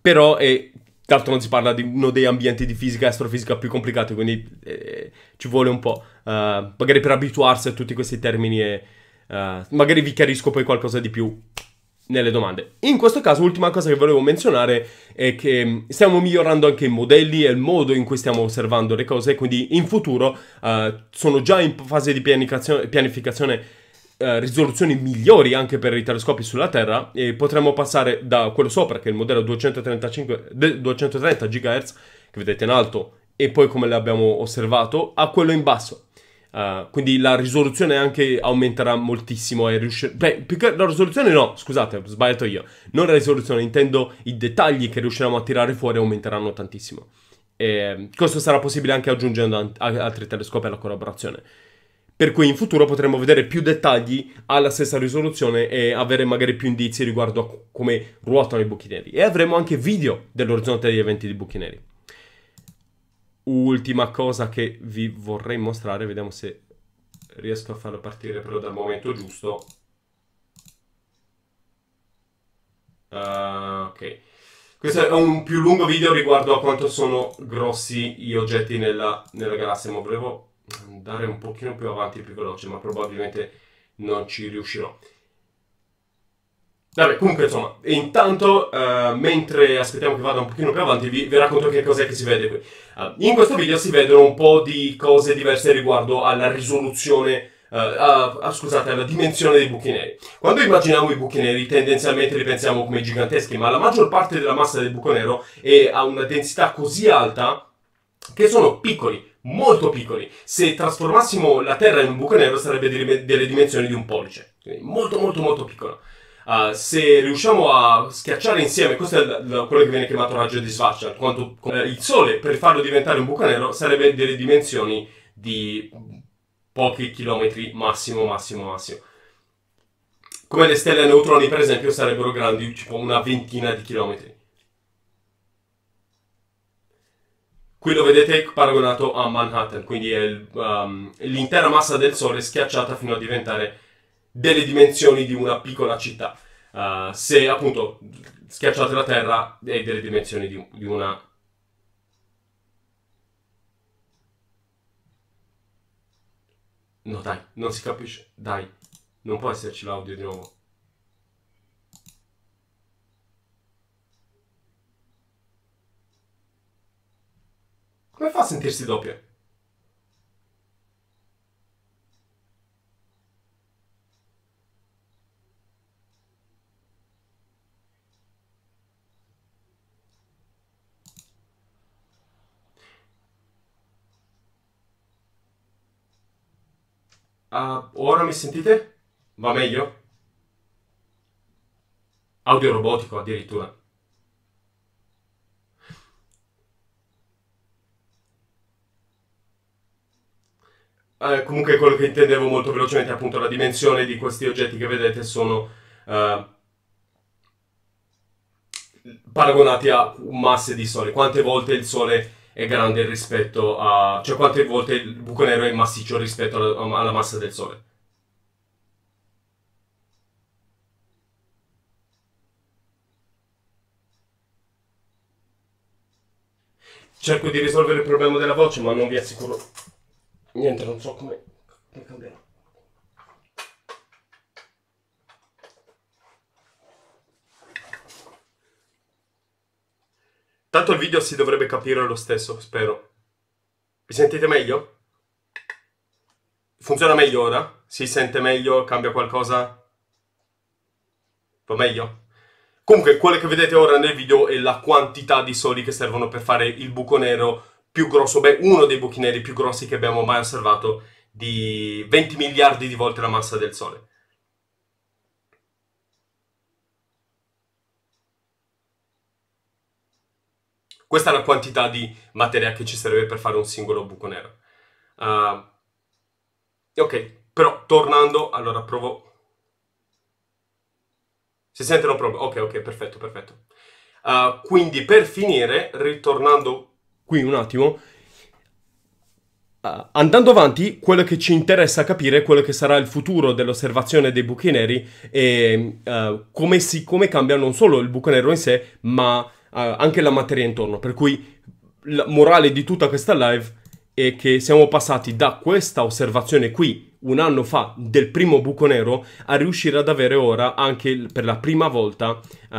però è Tanto non si parla di uno dei ambienti di fisica e astrofisica più complicati, quindi eh, ci vuole un po', uh, magari per abituarsi a tutti questi termini e uh, magari vi chiarisco poi qualcosa di più nelle domande. In questo caso, l'ultima cosa che volevo menzionare è che mm, stiamo migliorando anche i modelli e il modo in cui stiamo osservando le cose, quindi in futuro uh, sono già in fase di pianificazione, pianificazione eh, risoluzioni migliori anche per i telescopi sulla Terra e potremmo passare da quello sopra, che è il modello 235, 230 GHz, che vedete in alto, e poi come l'abbiamo osservato, a quello in basso. Uh, quindi la risoluzione anche aumenterà moltissimo e riuscire... Beh, più che la risoluzione no, scusate, ho sbagliato io. Non la risoluzione, intendo i dettagli che riusciremo a tirare fuori aumenteranno tantissimo. E ehm, questo sarà possibile anche aggiungendo altri telescopi alla collaborazione per cui in futuro potremo vedere più dettagli alla stessa risoluzione e avere magari più indizi riguardo a come ruotano i buchi neri. E avremo anche video dell'orizzonte degli eventi di buchi neri. Ultima cosa che vi vorrei mostrare, vediamo se riesco a farlo partire però dal momento giusto. Uh, ok. Questo è un più lungo video riguardo a quanto sono grossi gli oggetti nella, nella galassia, ma volevo andare un pochino più avanti più veloce, ma probabilmente non ci riuscirò. Vabbè, comunque insomma, intanto uh, mentre aspettiamo che vada un pochino più avanti vi, vi racconto che cos'è che si vede qui. Uh, in questo video si vedono un po' di cose diverse riguardo alla risoluzione, uh, a, scusate, alla dimensione dei buchi neri. Quando immaginiamo i buchi neri tendenzialmente li pensiamo come giganteschi, ma la maggior parte della massa del buco nero è a una densità così alta che sono piccoli, molto piccoli. Se trasformassimo la Terra in un buco nero sarebbe delle, dimensioni di un pollice, quindi molto molto molto piccolo. Uh, se riusciamo a schiacciare insieme, questo è l- l- quello che viene chiamato raggio di Schwarzschild, quanto uh, il Sole per farlo diventare un buco nero sarebbe delle dimensioni di pochi chilometri massimo, massimo, massimo. Come le stelle a neutroni, per esempio, sarebbero grandi, tipo una ventina di chilometri. Qui lo vedete paragonato a Manhattan, quindi è um, l'intera massa del Sole schiacciata fino a diventare delle dimensioni di una piccola città. Uh, se appunto schiacciate la Terra è delle dimensioni di, di una No dai, non si capisce. Dai, non può esserci l'audio di nuovo. Come fa a sentirsi doppia? Uh, ora mi sentite? Va meglio? Audio robotico addirittura. eh, comunque quello che intendevo molto velocemente, appunto la dimensione di questi oggetti che vedete sono eh, paragonati a masse di sole. Quante volte il sole è grande rispetto a... cioè quante volte il buco nero è massiccio rispetto alla, alla massa del sole. Cerco di risolvere il problema della voce, ma non vi assicuro niente non so come cambiare Tanto il video si dovrebbe capire lo stesso, spero. Mi sentite meglio? Funziona meglio ora? Si sente meglio? Cambia qualcosa? Va meglio? Comunque, quello che vedete ora nel video è la quantità di soli che servono per fare il buco nero più grosso, beh, uno dei buchi neri più grossi che abbiamo mai osservato, di 20 miliardi di volte la massa del Sole. Questa è la quantità di materia che ci serve per fare un singolo buco nero. Uh, ok, però tornando, allora provo... Si sentono proprio? Ok, ok, perfetto, perfetto. Uh, quindi per finire, ritornando qui un attimo, ah, andando avanti, quello che ci interessa capire è quello che sarà il futuro dell'osservazione dei buchi neri e uh, come, si, come, cambia non solo il buco nero in sé, ma uh, anche la materia intorno. Per cui la morale di tutta questa live è che siamo passati da questa osservazione qui un anno fa del primo buco nero a riuscire ad avere ora anche per la prima volta uh,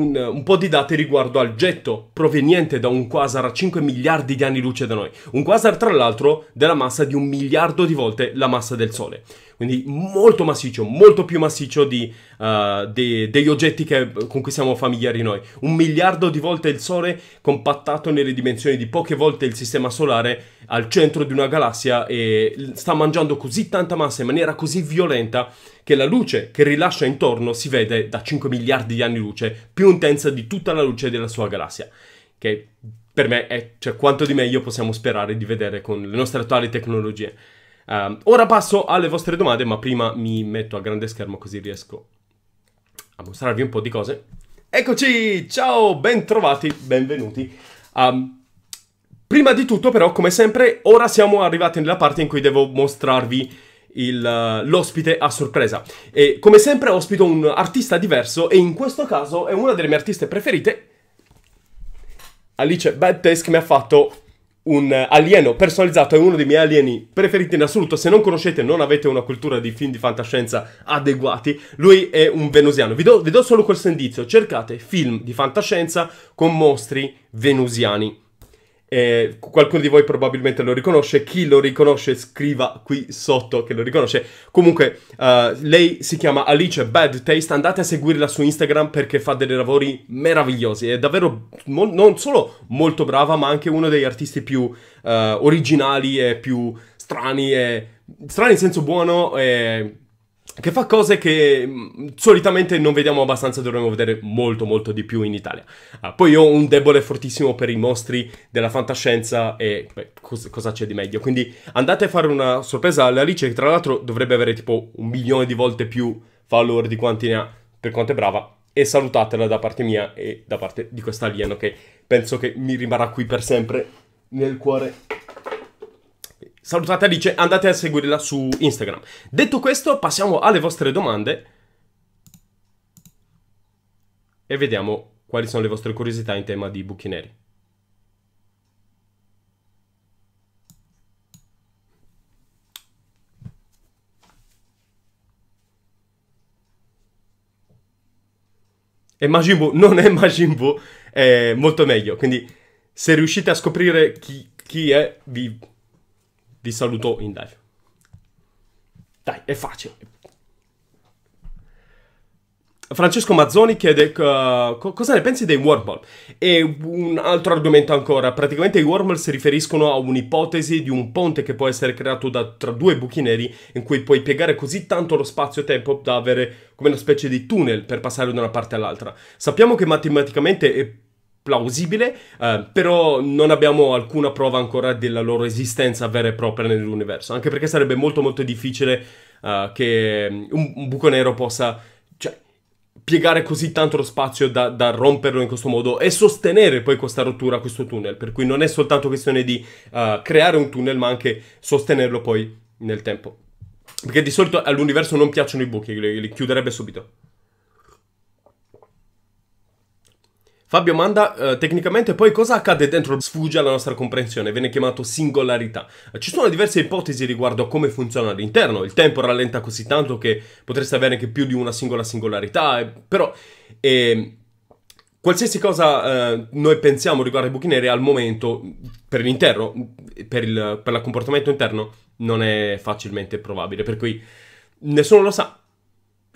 un, un, po' di date riguardo al getto proveniente da un quasar a 5 miliardi di anni luce da noi. Un quasar tra l'altro della massa di un miliardo di volte la massa del Sole. Quindi molto massiccio, molto più massiccio di, uh, de, degli oggetti che, con cui siamo familiari noi. Un miliardo di volte il Sole compattato nelle dimensioni di poche volte il Sistema Solare al centro di una galassia e sta mangiando così così tanta massa in maniera così violenta che la luce che rilascia intorno si vede da 5 miliardi di anni luce, più intensa di tutta la luce della sua galassia. Che per me è cioè, quanto di meglio possiamo sperare di vedere con le nostre attuali tecnologie. Uh, ora passo alle vostre domande, ma prima mi metto a grande schermo così riesco a mostrarvi un po' di cose. Eccoci! Ciao, bentrovati, benvenuti. Um, Prima di tutto però, come sempre, ora siamo arrivati nella parte in cui devo mostrarvi eh, l'ospite a sorpresa. E come sempre ospito un artista diverso e in questo caso è una delle mie artiste preferite. Alice Badtesk mi ha fatto un alieno personalizzato, è uno dei miei alieni preferiti in assoluto. Se non conoscete, non avete una cultura di film di fantascienza adeguati. Lui è un venusiano. Vi do, vi do solo questo indizio: cercate film di fantascienza con mostri venusiani. Eh, qualcuno di voi probabilmente lo riconosce, chi lo riconosce scriva qui sotto che lo riconosce. Comunque, uh, lei si chiama Alice Bad Taste, andate a seguirla su Instagram perché fa dei lavori meravigliosi, è davvero mo- non solo molto brava, ma anche uno degli artisti più uh, originali e più strani, e... strani in senso buono e che fa cose che mm, solitamente non vediamo abbastanza, dovremmo vedere molto molto di più in Italia. Ah, poi ho un debole fortissimo per i mostri della fantascienza e beh, cos- cosa c'è di meglio. Quindi andate a fare una sorpresa alla Alice che tra l'altro dovrebbe avere tipo un milione di volte più follower di quanti ne ha per quanto è brava e salutatela da parte mia e da parte di questa alieno che penso che mi rimarrà qui per sempre nel cuore salutate Alice, andate a seguirla su Instagram. Detto questo, passiamo alle vostre domande e vediamo quali sono le vostre curiosità in tema di buchi neri. E Majin Buu non è Majin Buu, è molto meglio. Quindi se riuscite a scoprire chi, chi è, vi vi saluto in live. Dai, è facile. Francesco Mazzoni chiede uh, co- cosa ne pensi dei wormhole. E un altro argomento ancora. Praticamente i wormhole si riferiscono a un'ipotesi di un ponte che può essere creato da, tra due buchi neri in cui puoi piegare così tanto lo spazio-tempo da avere come una specie di tunnel per passare da una parte all'altra. Sappiamo che matematicamente è plausibile, eh, però non abbiamo alcuna prova ancora della loro esistenza vera e propria nell'universo, anche perché sarebbe molto molto difficile eh, che mm, un, un, buco nero possa cioè, piegare così tanto lo spazio da, da, romperlo in questo modo e sostenere poi questa rottura, questo tunnel, per cui non è soltanto questione di eh, creare un tunnel, ma anche sostenerlo poi nel tempo. Perché di solito all'universo non piacciono i buchi, li, li chiuderebbe subito. Fabio manda eh, tecnicamente poi cosa accade dentro sfugge alla nostra comprensione, viene chiamato singolarità. Ci sono diverse ipotesi riguardo a come funziona all'interno, il tempo rallenta così tanto che potreste avere anche più di una singola singolarità, eh, però eh, qualsiasi cosa eh, noi pensiamo riguardo ai buchi neri al momento, per l'interno, per il, per il comportamento interno, non è facilmente probabile, per cui nessuno lo sa,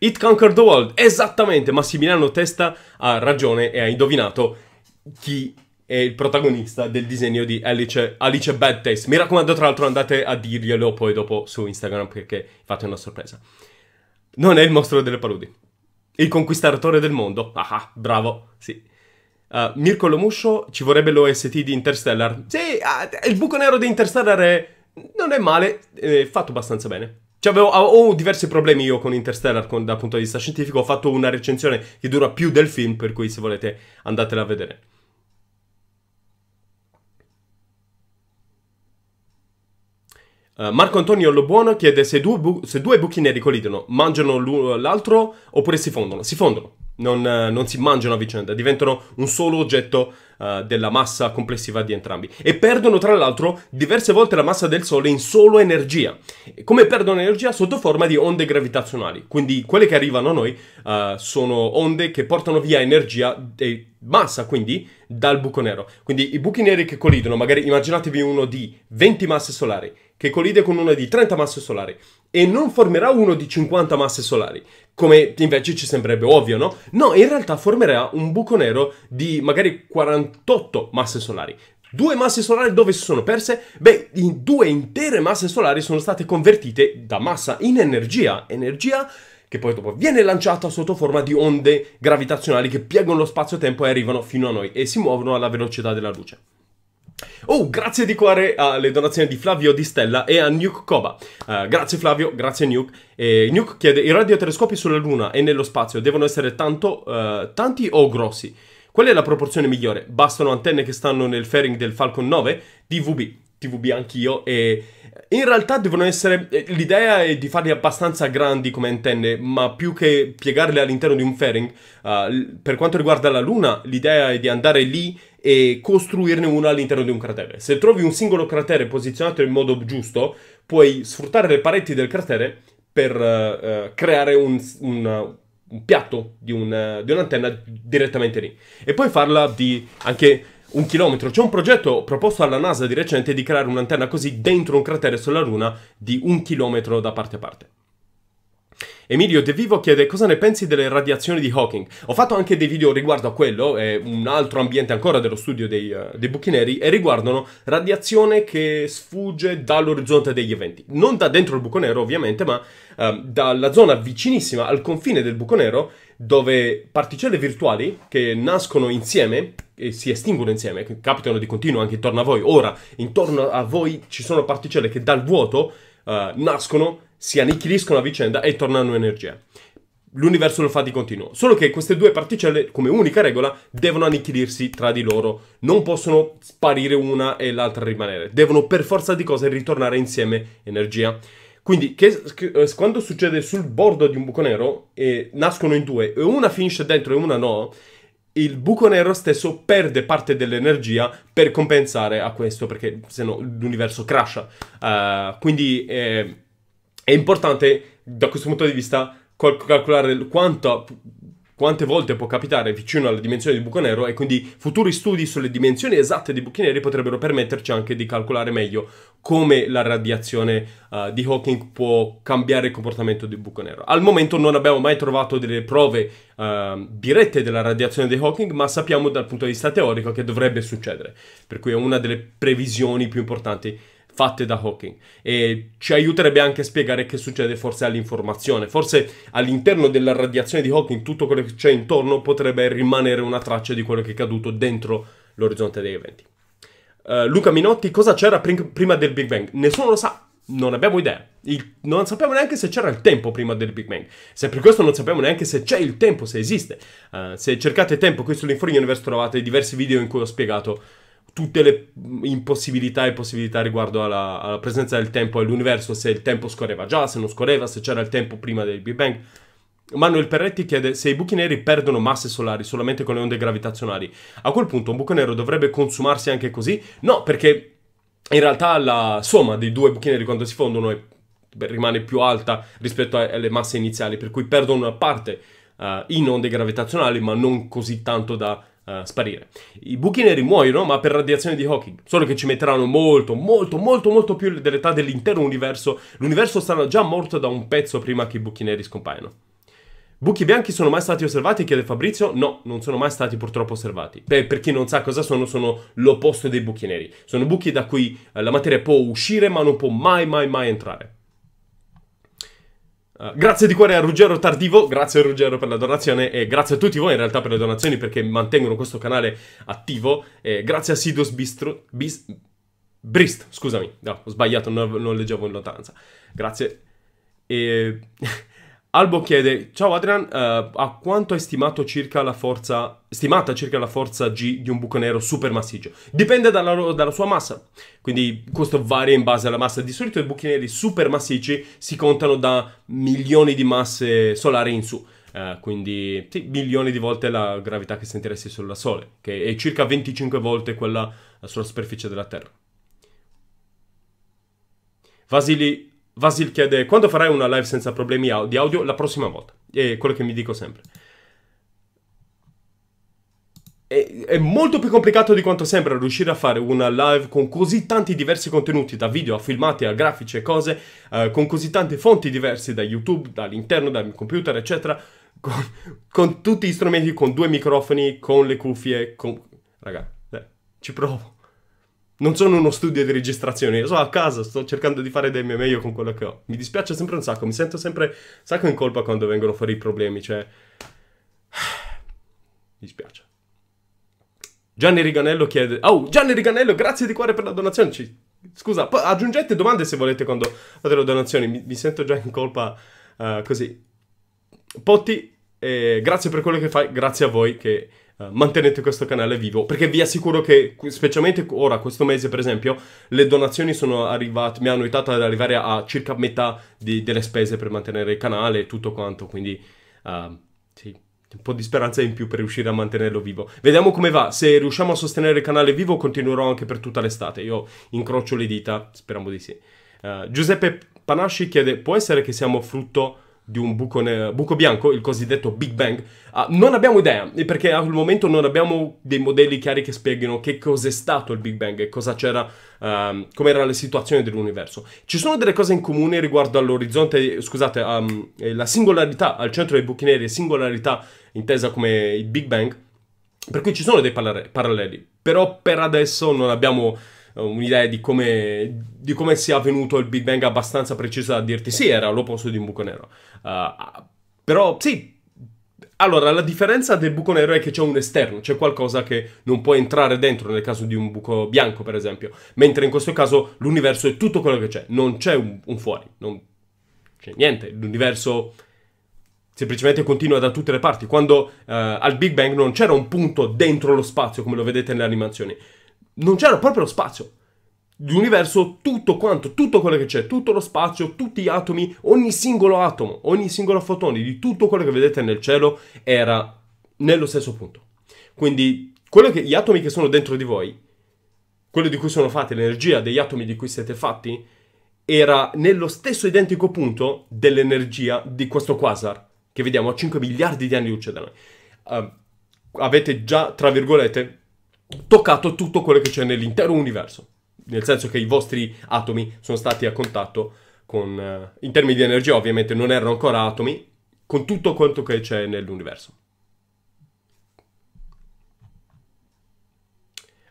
It Conquered the World, esattamente, Massimiliano Testa ha ragione e ha indovinato chi è il protagonista del disegno di Alice, Alice Bad Taste. Mi raccomando, tra l'altro, andate a dirglielo poi dopo su Instagram perché fate una sorpresa. Non è il mostro delle paludi. Il conquistatore del mondo. Ah, ah bravo, sì. Uh, Mirko Lomuscio, ci vorrebbe l'OST di Interstellar. Sì, uh, il buco nero di Interstellar è... non è male, è fatto abbastanza bene. Cioè, avevo, ho diversi problemi io con Interstellar con, dal punto di vista scientifico. Ho fatto una recensione che dura più del film, per cui se volete andatela a vedere. Uh, Marco Antonio Lobuono chiede se due, bu- se due buchi neri collidono, mangiano l'uno l'altro oppure si fondono. Si fondono. Non, eh, non, si mangiano a vicenda, diventano un solo oggetto uh, della massa complessiva di entrambi. E perdono tra l'altro diverse volte la massa del Sole in solo energia. Come perdono energia? Sotto forma di onde gravitazionali. Quindi quelle che arrivano a noi uh, sono onde che portano via energia e massa quindi dal buco nero. Quindi i buchi neri che collidono, magari immaginatevi uno di 20 masse solari che collide con uno di 30 masse solari e non formerà uno di 50 masse solari, come invece ci sembrerebbe ovvio, no? No, in realtà formerà un buco nero di magari 48 masse solari. Due masse solari dove si sono perse? Beh, in due intere masse solari sono state convertite da massa in energia, energia che poi dopo viene lanciata sotto forma di onde gravitazionali che piegano lo spazio-tempo e arrivano fino a noi e si muovono alla velocità della luce. Oh, grazie di cuore alle donazioni di Flavio Di Stella e a Nuke Koba. Uh, grazie Flavio, grazie Nuke. E Nuke chiede, i radiotelescopi sulla Luna e nello spazio devono essere tanto, uh, tanti o grossi? Qual è la proporzione migliore? Bastano antenne che stanno nel fairing del Falcon 9? DVB, TVB anch'io e in realtà devono essere eh, l'idea è di farli abbastanza grandi come antenne, ma più che piegarle all'interno di un fairing, uh, per quanto riguarda la luna, l'idea è di andare lì e costruirne uno all'interno di un cratere. Se trovi un singolo cratere posizionato in modo giusto, puoi sfruttare le pareti del cratere per uh, creare un, un, un, piatto di, un, di un'antenna direttamente lì. E puoi farla di anche un chilometro. C'è un progetto proposto alla NASA di recente di creare un'antenna così dentro un cratere sulla Luna di un chilometro da parte a parte. Emilio De Vivo chiede cosa ne pensi delle radiazioni di Hawking. Ho fatto anche dei video riguardo a quello, è un altro ambiente ancora dello studio dei, uh, dei buchi neri, e riguardano radiazione che sfugge dall'orizzonte degli eventi. Non da dentro il buco nero ovviamente, ma uh, dalla zona vicinissima al confine del buco nero, dove particelle virtuali che nascono insieme e si estinguono insieme, che capitano di continuo anche intorno a voi. Ora, intorno a voi ci sono particelle che dal vuoto uh, nascono si annichiliscono a vicenda e tornano energia. L'universo lo fa di continuo, solo che queste due particelle, come unica regola, devono annichilirsi tra di loro, non possono sparire una e l'altra rimanere, devono per forza di cose ritornare insieme energia. Quindi, che, che, eh, quando succede sul bordo di un buco nero, e nascono in due, e una finisce dentro e una no, il buco nero stesso perde parte dell'energia per compensare a questo, perché se no l'universo crasha. Uh, quindi eh, è importante da questo punto di vista calcolare quanto, quante volte può capitare vicino alla dimensione di buco nero e quindi futuri studi sulle dimensioni esatte di buchi neri potrebbero permetterci anche di calcolare meglio come la radiazione uh, di Hawking può cambiare il comportamento di buco nero. Al momento non abbiamo mai trovato delle prove uh, dirette della radiazione di Hawking, ma sappiamo dal punto di vista teorico che dovrebbe succedere, per cui è una delle previsioni più importanti fatte da Hawking e ci aiuterebbe anche a spiegare che succede forse all'informazione, forse all'interno della radiazione di Hawking tutto quello che c'è intorno potrebbe rimanere una traccia di quello che è caduto dentro l'orizzonte degli eventi. Uh, Luca Minotti, cosa c'era prim- prima del Big Bang? Nessuno lo sa, non abbiamo idea. Il, non sappiamo neanche se c'era il tempo prima del Big Bang. Se per questo non sappiamo neanche se c'è il tempo, se esiste. Uh, se cercate tempo qui sull'Inforing Universe trovate diversi video in cui ho spiegato tutte le impossibilità e possibilità riguardo alla, alla presenza del tempo e nell'universo, se il tempo scorreva già, se non scorreva, se c'era il tempo prima del Big Bang. Manuel Perretti chiede se i buchi neri perdono masse solari solamente con le onde gravitazionali. A quel punto un buco nero dovrebbe consumarsi anche così? No, perché in realtà la somma dei due buchi neri quando si fondono è, rimane più alta rispetto alle masse iniziali, per cui perdono una parte uh, in onde gravitazionali, ma non così tanto da uh, sparire. I buchi neri muoiono, ma per radiazione di Hawking, solo che ci metteranno molto, molto, molto, molto più dell'età dell'intero universo. L'universo sarà già morto da un pezzo prima che i buchi neri scompaiano. Buchi bianchi sono mai stati osservati? chiede Fabrizio. No, non sono mai stati purtroppo osservati. Beh, per chi non sa cosa sono, sono l'opposto dei buchi neri. Sono buchi da cui eh, la materia può uscire ma non può mai mai mai entrare. Eh, grazie di cuore a Ruggero Tardivo, grazie a Ruggero per la donazione e grazie a tutti voi in realtà per le donazioni perché mantengono questo canale attivo. E grazie a Sidus Bistro, Bis, Brist, scusami, no, ho sbagliato, non, non leggevo in lontananza. Grazie. E... (laughs) Albo chiede, ciao Adrian, uh, a quanto è stimato circa la forza, stimata circa la forza G di un buco nero supermassiccio? Dipende dalla, dalla, sua massa, quindi questo varia in base alla massa. Di solito i buchi neri supermassicci si contano da milioni di masse solari in su, uh, quindi sì, milioni di volte la gravità che sentiresti sulla Sole, che è circa 25 volte quella sulla superficie della Terra. Vasily Vasil chiede quando farai una live senza problemi di audio? La prossima volta. È quello che mi dico sempre. È, è molto più complicato di quanto sembra riuscire a fare una live con così tanti diversi contenuti, da video a filmati a grafici e cose, eh, con così tante fonti diverse da YouTube, dall'interno, dal computer, eccetera, con, con tutti gli strumenti, con due microfoni, con le cuffie, con... Raga, eh, ci provo non sono uno studio di registrazione, io sono a casa, sto cercando di fare del mio meglio con quello che ho. Mi dispiace sempre un sacco, mi sento sempre un sacco in colpa quando vengono fuori i problemi, cioè... (sighs) Mi dispiace. Gianni Riganello chiede... Oh, Gianni Riganello, grazie di cuore per la donazione. Ci... Scusa, poi aggiungete domande se volete quando fate le donazioni, mi, mi sento già in colpa uh, così. Potti, eh, grazie per quello che fai, grazie a voi che mantenete questo canale vivo perché vi assicuro che specialmente ora questo mese per esempio le donazioni sono arrivate mi hanno aiutato ad arrivare a circa metà di, delle spese per mantenere il canale e tutto quanto quindi uh, sì un po' di speranza in più per riuscire a mantenerlo vivo vediamo come va se riusciamo a sostenere il canale vivo continuerò anche per tutta l'estate io incrocio le dita speriamo di sì uh, Giuseppe Panasci chiede può essere che siamo frutto di un buco, ne- buco, bianco, il cosiddetto Big Bang. Uh, non abbiamo idea, perché al momento non abbiamo dei modelli chiari che spieghino che cos'è stato il Big Bang e cosa c'era, um, ehm, come era la situazione dell'universo. Ci sono delle cose in comune riguardo all'orizzonte, scusate, um, la singolarità al centro dei buchi neri, singolarità intesa come il Big Bang, per cui ci sono dei paralleli, però per adesso non abbiamo eh, un'idea di come, di come, sia avvenuto il Big Bang abbastanza precisa da dirti sì, era l'opposto di un buco nero. Uh, però sì, allora, la differenza del buco nero è che c'è un esterno, c'è qualcosa che non può entrare dentro nel caso di un buco bianco, per esempio. Mentre in questo caso l'universo è tutto quello che c'è, non c'è un, un fuori, non c'è niente. L'universo semplicemente continua da tutte le parti. Quando eh, al Big Bang non c'era un punto dentro lo spazio, come lo vedete nelle animazioni, non c'era proprio lo spazio. L'universo, tutto quanto, tutto quello che c'è, tutto lo spazio, tutti gli atomi, ogni singolo atomo, ogni singolo fotone di tutto quello che vedete nel cielo era nello stesso punto. Quindi che, gli atomi che sono dentro di voi, quello di cui sono fatti, l'energia degli atomi di cui siete fatti, era nello stesso identico punto dell'energia di questo quasar che vediamo a 5 miliardi di anni luce da noi. Uh, avete già, tra virgolette, toccato tutto quello che c'è nell'intero universo. Nel senso che i vostri atomi sono stati a contatto con, eh, in termini di energia ovviamente non erano ancora atomi, con tutto quanto che c'è nell'universo.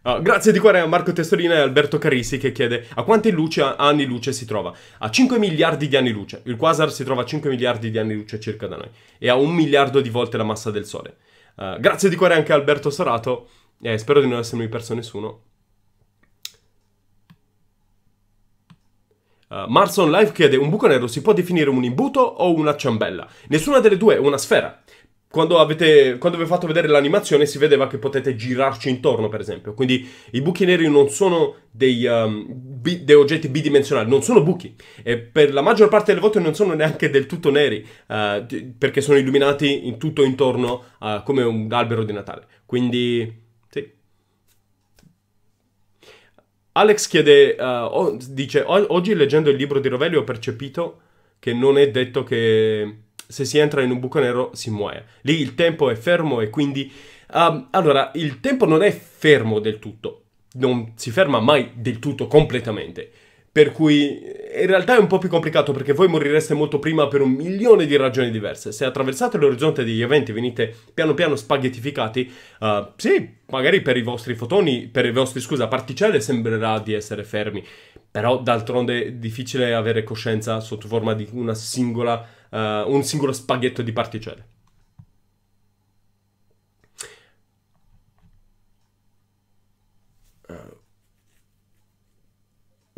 Uh, grazie di cuore a Marco Testolina e Alberto Carissi che chiede a quante luce, anni luce si trova? A 5 miliardi di anni luce. Il quasar si trova a 5 miliardi di anni luce circa da noi e a un miliardo di volte la massa del Sole. Uh, grazie di cuore anche a Alberto Sorato eh, spero di non essermi perso nessuno. Uh, eh, Mars on Life chiede: un buco nero si può definire un imbuto o una ciambella? Nessuna delle due, è una sfera. Quando, avete, quando vi ho fatto vedere l'animazione si vedeva che potete girarci intorno, per esempio. Quindi i buchi neri non sono dei, um, bi, dei oggetti bidimensionali, non sono buchi. E per la maggior parte delle volte non sono neanche del tutto neri, uh, perché sono illuminati in tutto intorno uh, come un albero di Natale. Quindi Alex chiede, uh, dice, oggi leggendo il libro di Rovelli ho percepito che non è detto che se si entra in un buco nero si muoia. Lì il tempo è fermo e quindi... Uh, allora, il tempo non è fermo del tutto, non si ferma mai del tutto completamente. Per cui in realtà è un po' più complicato perché voi morireste molto prima per un milione di ragioni diverse. Se attraversate l'orizzonte degli eventi e venite piano piano spaghettificati, uh, sì, magari per i vostri fotoni, per i vostri, scusa, particelle sembrerà di essere fermi, però d'altronde è difficile avere coscienza sotto forma di una singola, uh, un singolo spaghetto di particelle.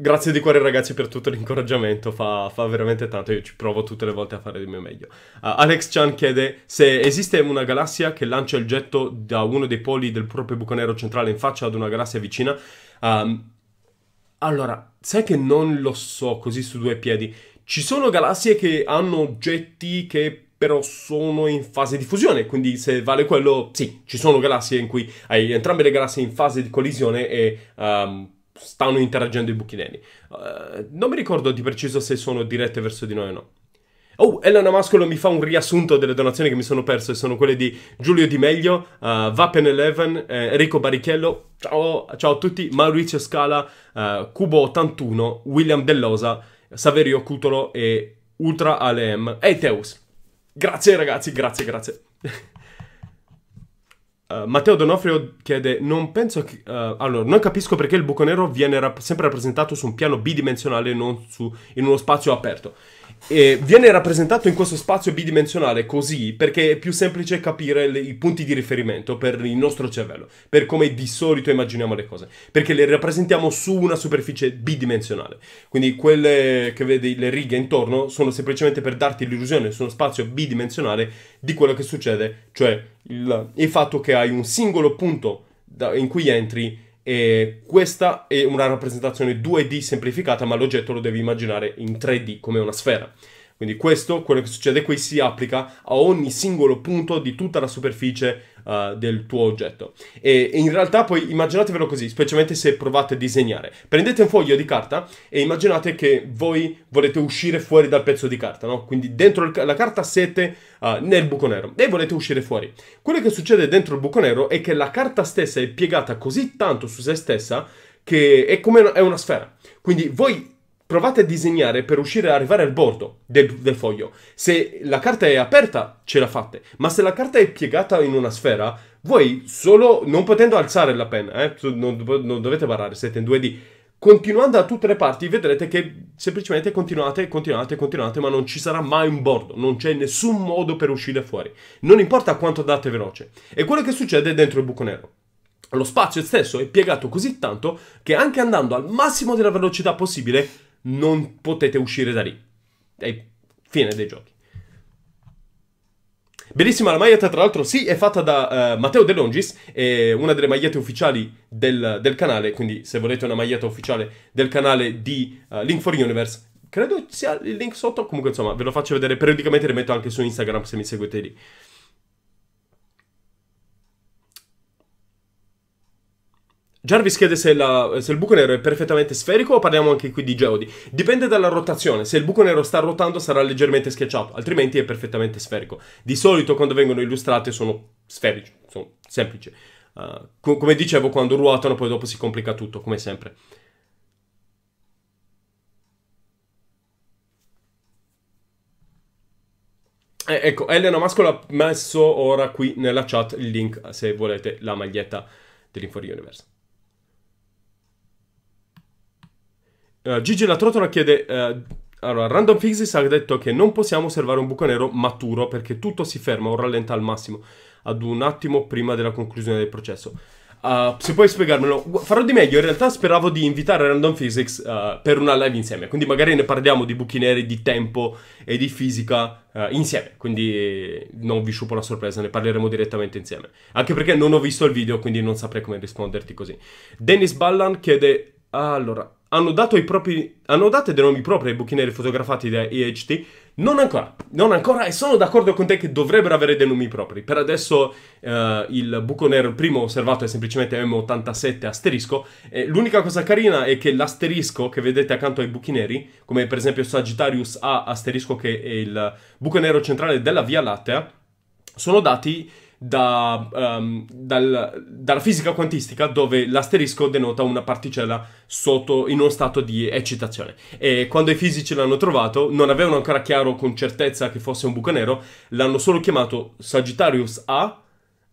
Grazie di cuore ragazzi per tutto l'incoraggiamento, fa, fa, veramente tanto, io ci provo tutte le volte a fare del mio meglio. Uh, Alex Chan chiede se esiste una galassia che lancia il getto da uno dei poli del proprio buco nero centrale in faccia ad una galassia vicina. Um, allora, sai che non lo so così su due piedi. Ci sono galassie che hanno oggetti che però sono in fase di fusione, quindi se vale quello, sì, ci sono galassie in cui hai entrambe le galassie in fase di collisione e um, stanno interagendo i buchi neri. Uh, non mi ricordo di preciso se sono dirette verso di noi o no. Oh, Elena Mascolo mi fa un riassunto delle donazioni che mi sono perso e sono quelle di Giulio Di Meglio, uh, eh, Vapen11, eh, Enrico Barichello, ciao, ciao, a tutti, Maurizio Scala, eh, Cubo81, William Dellosa, Saverio Cutolo e Ultra Alem e Teus. Grazie ragazzi, grazie, grazie. (laughs) Eh, Matteo Donofrio chiede: Non penso che. Uh, allora, non capisco perché il buco nero viene rap- sempre rappresentato su un piano bidimensionale e non su, in uno spazio aperto. E viene rappresentato in questo spazio bidimensionale così perché è più semplice capire le, i punti di riferimento per il nostro cervello, per come di solito immaginiamo le cose, perché le rappresentiamo su una superficie bidimensionale. Quindi quelle che vedi le righe intorno sono semplicemente per darti l'illusione su uno spazio bidimensionale di quello che succede, cioè il, il fatto che hai un singolo punto da, in cui entri e questa è una rappresentazione 2D semplificata, ma l'oggetto lo devi immaginare in 3D come una sfera. Quindi questo, quello che succede qui, si applica a ogni singolo punto di tutta la superficie uh, del tuo oggetto. E, in realtà poi immaginatevelo così, specialmente se provate a disegnare. Prendete un foglio di carta e immaginate che voi volete uscire fuori dal pezzo di carta, no? Quindi dentro il, la carta siete uh, nel buco nero e volete uscire fuori. Quello che succede dentro il buco nero è che la carta stessa è piegata così tanto su se stessa che è come una, è una sfera. Quindi voi provate a disegnare per uscire ad arrivare al bordo del, del, foglio. Se la carta è aperta, ce la fate, ma se la carta è piegata in una sfera, voi solo non potendo alzare la penna, eh, non, non, dovete barrare, siete in 2D. Continuando da tutte le parti vedrete che semplicemente continuate, continuate, continuate, ma non ci sarà mai un bordo, non c'è nessun modo per uscire fuori. Non importa quanto date veloce. E quello che succede dentro il buco nero. Lo spazio stesso è piegato così tanto che anche andando al massimo della velocità possibile non potete uscire da lì. È fine dei giochi. Bellissima la maglietta, tra l'altro, sì, è fatta da uh, Matteo De Longis, è una delle magliette ufficiali del, del, canale, quindi se volete una maglietta ufficiale del canale di uh, Link for Universe, credo sia il link sotto, comunque insomma ve lo faccio vedere periodicamente, le metto anche su Instagram se mi seguite lì. Jarvis chiede se, la, se, il buco nero è perfettamente sferico o parliamo anche qui di geodi. Dipende dalla rotazione, se il buco nero sta rotando sarà leggermente schiacciato, altrimenti è perfettamente sferico. Di solito quando vengono illustrate sono sferici, sono semplici. Uh, co- come dicevo, quando ruotano poi dopo si complica tutto, come sempre. Eh, ecco, Elena Mascola ha messo ora qui nella chat il link se volete la maglietta dell'Infori Universe. Uh, Gigi La Trotola chiede... Uh, allora, Random Physics ha detto che non possiamo osservare un buco nero maturo perché tutto si ferma o rallenta al massimo ad un attimo prima della conclusione del processo. Uh, eh, se puoi spiegarmelo, farò di meglio. In realtà speravo di invitare Random Physics uh, per una live insieme, quindi magari ne parliamo di buchi neri, di tempo e di fisica uh, insieme. Quindi non vi sciupo la sorpresa, ne parleremo direttamente insieme. Anche perché non ho visto il video, quindi non saprei come risponderti così. Dennis Ballan chiede: ah, Allora, hanno dato, i propri, hanno dato dei nomi propri ai buchi neri fotografati da EHT. Non ancora, non ancora, e sono d'accordo con te che dovrebbero avere dei nomi propri. Per adesso eh, il buco nero primo osservato è semplicemente M87 asterisco. Eh, l'unica cosa carina è che l'asterisco che vedete accanto ai buchi neri, come per esempio Sagittarius A asterisco che è il buco nero centrale della Via Lattea, sono dati da, um, dal, dalla fisica quantistica dove l'asterisco denota una particella sotto, in uno stato di eccitazione. E quando i fisici l'hanno trovato, non avevano ancora chiaro con certezza che fosse un buco nero, l'hanno solo chiamato Sagittarius A,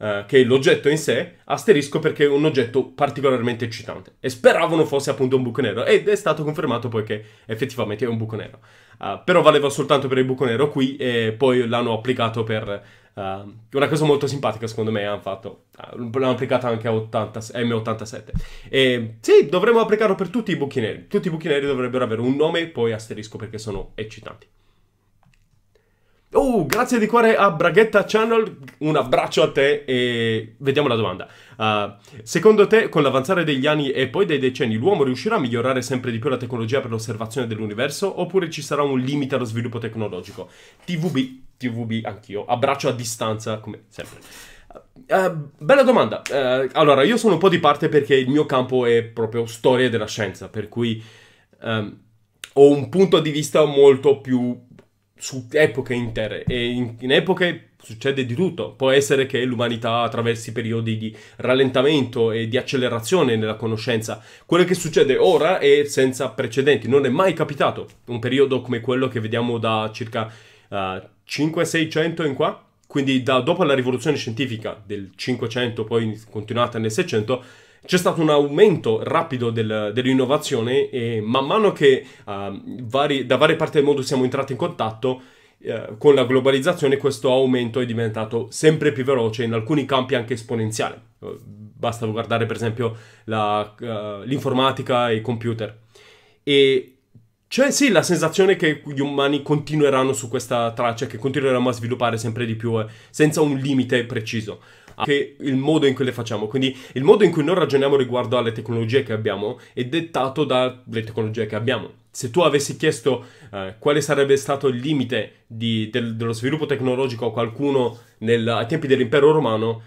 Uh, che l'oggetto in sé, asterisco perché è un oggetto particolarmente eccitante. E speravano fosse appunto un buco nero, ed è stato confermato poiché effettivamente è un buco nero. Uh, però valeva soltanto per il buco nero qui e poi l'hanno applicato per Uh, una cosa molto simpatica secondo me hanno fatto, eh, l'hanno applicata anche a 80, M87. E sì, dovremmo applicarlo per tutti i buchi neri. Tutti i buchi neri dovrebbero avere un nome e poi asterisco perché sono eccitanti. Oh, grazie di cuore a Braghetta Channel, un abbraccio a te e vediamo la domanda. Uh, secondo te, con l'avanzare degli anni e poi dei decenni, l'uomo riuscirà a migliorare sempre di più la tecnologia per l'osservazione dell'universo oppure ci sarà un limite allo sviluppo tecnologico? TVB TVB anch'io, abbraccio a distanza come sempre. Uh, bella domanda. Uh, allora, io sono un po' di parte perché il mio campo è proprio storia della scienza, per cui um, ho un punto di vista molto più su epoche intere e in, in, epoche succede di tutto. Può essere che l'umanità attraversi periodi di rallentamento e di accelerazione nella conoscenza. Quello che succede ora è senza precedenti, non è mai capitato. Un periodo come quello che vediamo da circa uh, 5-600 in qua, quindi da, dopo la rivoluzione scientifica del 500, poi continuata nel 600, c'è stato un aumento rapido del, dell'innovazione e man mano che uh, vari, da varie parti del mondo siamo entrati in contatto, eh, con la globalizzazione questo aumento è diventato sempre più veloce, in alcuni campi anche esponenziale. Basta guardare per esempio la, uh, l'informatica e i computer. E cioè, sì la sensazione che gli umani continueranno su questa traccia, cioè che continueremo a sviluppare sempre di più, eh, senza un limite preciso. Che il modo in cui le facciamo, quindi il modo in cui noi ragioniamo riguardo alle tecnologie che abbiamo è dettato dalle tecnologie che abbiamo. Se tu avessi chiesto eh, quale sarebbe stato il limite di, del, dello sviluppo tecnologico a qualcuno nel, ai tempi dell'impero romano,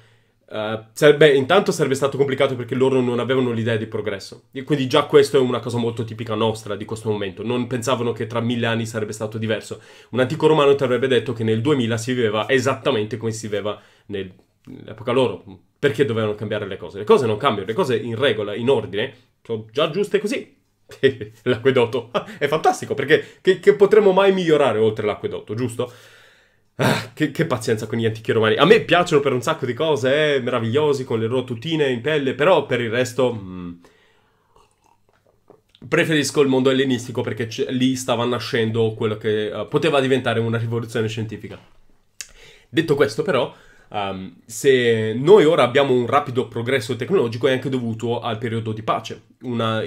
Uh, eh, sarebbe, intanto sarebbe stato complicato perché loro non avevano l'idea di progresso. E quindi già questo è una cosa molto tipica nostra di questo momento. Non pensavano che tra mille anni sarebbe stato diverso. Un antico romano ti avrebbe detto che nel 2000 si viveva esattamente come si viveva nel, nell'epoca loro. Perché dovevano cambiare le cose? Le cose non cambiano, le cose in regola, in ordine, sono già giuste così. (laughs) L'acquedotto (laughs) è fantastico perché che, che potremmo mai migliorare oltre l'acquedotto, giusto? Ah, che, che, pazienza con gli antichi romani. A me piacciono per un sacco di cose, eh, meravigliosi, con le loro tutine in pelle, però per il resto... Mh, mm, preferisco il mondo ellenistico perché lì stava nascendo quello che uh, poteva diventare una rivoluzione scientifica. Detto questo però, um, se noi ora abbiamo un rapido progresso tecnologico è anche dovuto al periodo di pace. Una,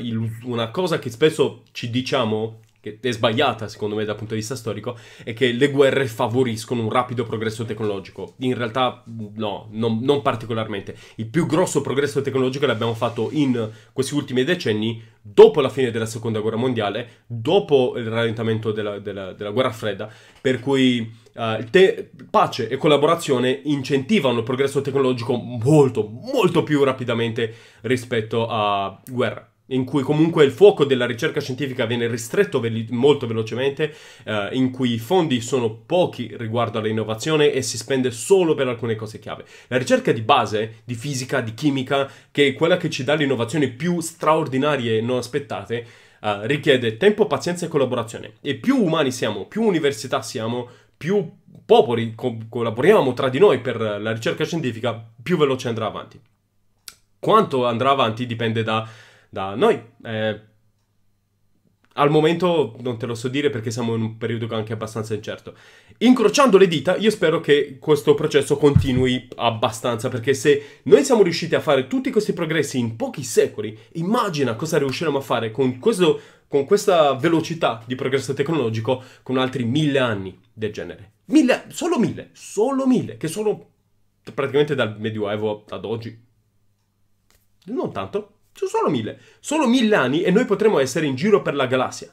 una cosa che spesso ci diciamo che è sbagliata secondo me dal punto di vista storico, è che le guerre favoriscono un rapido progresso tecnologico. In realtà no, non, non particolarmente. Il più grosso progresso tecnologico l'abbiamo fatto in questi ultimi decenni, dopo la fine della seconda guerra mondiale, dopo il rallentamento della, della, della guerra fredda, per cui uh, te, pace e collaborazione incentivano il progresso tecnologico molto, molto più rapidamente rispetto a guerra in cui comunque il fuoco della ricerca scientifica viene ristretto ve- molto velocemente, eh, in cui i fondi sono pochi riguardo all'innovazione e si spende solo per alcune cose chiave. La ricerca di base, di fisica, di chimica, che è quella che ci dà le innovazioni più straordinarie e non aspettate, eh, richiede tempo, pazienza e collaborazione. E più umani siamo, più università siamo, più popoli co- collaboriamo tra di noi per la ricerca scientifica, più veloce andrà avanti. Quanto andrà avanti dipende da da noi. Eh, al momento non te lo so dire perché siamo in un periodo anche abbastanza incerto. Incrociando le dita, io spero che questo processo continui abbastanza perché se noi siamo riusciti a fare tutti questi progressi in pochi secoli, immagina cosa riusciremo a fare con, questo, con questa velocità di progresso tecnologico con altri mille anni del genere. Mille, solo mille, solo mille, che sono praticamente dal Medioevo ad oggi. Non tanto, ci sono mille. Solo mille anni e noi potremo essere in giro per la galassia.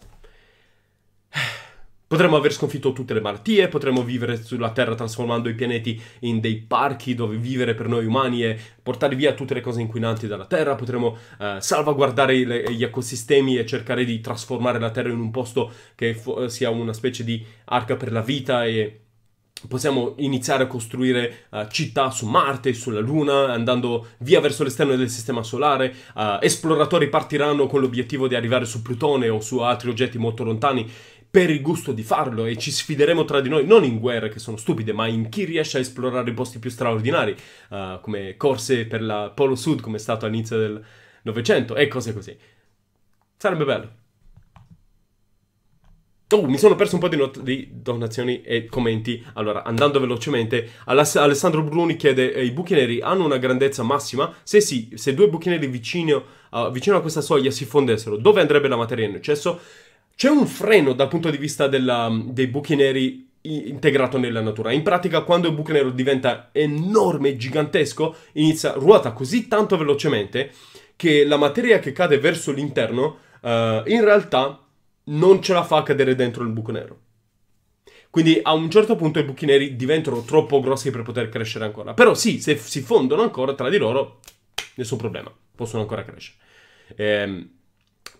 Potremmo aver sconfitto tutte le malattie, potremmo vivere sulla Terra trasformando i pianeti in dei parchi dove vivere per noi umani e portare via tutte le cose inquinanti dalla Terra, potremmo eh, salvaguardare le, gli ecosistemi e cercare di trasformare la Terra in un posto che fu- sia una specie di arca per la vita e possiamo iniziare a costruire uh, città su Marte, sulla Luna, andando via verso l'esterno del sistema solare, uh, esploratori partiranno con l'obiettivo di arrivare su Plutone o su altri oggetti molto lontani per il gusto di farlo e ci sfideremo tra di noi, non in guerre che sono stupide, ma in chi riesce a esplorare i posti più straordinari, uh, come corse per il Polo Sud come è stato all'inizio del Novecento e cose così. Sarebbe bello. Oh, mi sono perso un po' di, not- di, donazioni e commenti. Allora, andando velocemente, Aless- Alessandro Bruni chiede: eh, I buchi neri hanno una grandezza massima? Se sì, se due buchi neri vicino, uh, vicino a questa soglia si fondessero, dove andrebbe la materia in eccesso? C'è un freno dal punto di vista della, um, dei buchi neri integrato nella natura. In pratica, quando il buco nero diventa enorme, gigantesco, inizia ruota così tanto velocemente che la materia che cade verso l'interno, uh, in realtà non ce la fa cadere dentro il buco nero. Quindi a un certo punto i buchi neri diventano troppo grossi per poter crescere ancora. Però sì, se si fondono ancora tra di loro, nessun problema, possono ancora crescere. Ehm,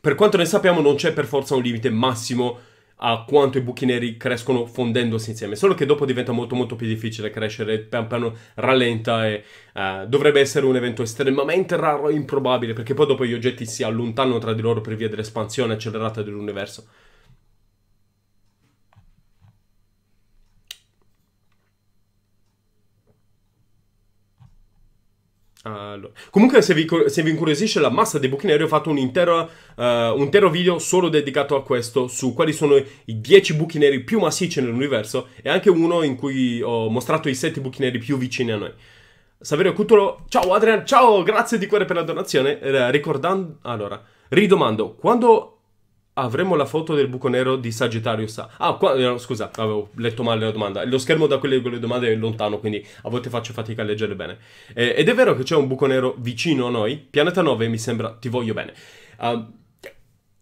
per quanto ne sappiamo non c'è per forza un limite massimo a quanto i buchi neri crescono fondendosi insieme, solo che dopo diventa molto molto più difficile crescere, pian piano rallenta e uh, dovrebbe essere un evento estremamente raro e improbabile, perché poi dopo gli oggetti si allontanano tra di loro per via dell'espansione accelerata dell'universo. Allora. Comunque, se vi, se vi, incuriosisce la massa dei buchi neri, ho fatto un intero, uh, un intero, video solo dedicato a questo, su quali sono i 10 buchi neri più massicci nell'universo, e anche uno in cui ho mostrato i 7 buchi neri più vicini a noi. Saverio Cutolo, ciao Adrian, ciao, grazie di cuore per la donazione. Eh, ricordando, allora, ridomando, quando avremo la foto del buco nero di Sagittarius A. Ah, qua, no, eh, scusa, avevo letto male la domanda. Lo schermo da quelle, quelle domande è lontano, quindi a volte faccio fatica a leggere bene. Eh, ed è vero che c'è un buco nero vicino a noi. Pianeta 9 mi sembra ti voglio bene. Uh, ehm,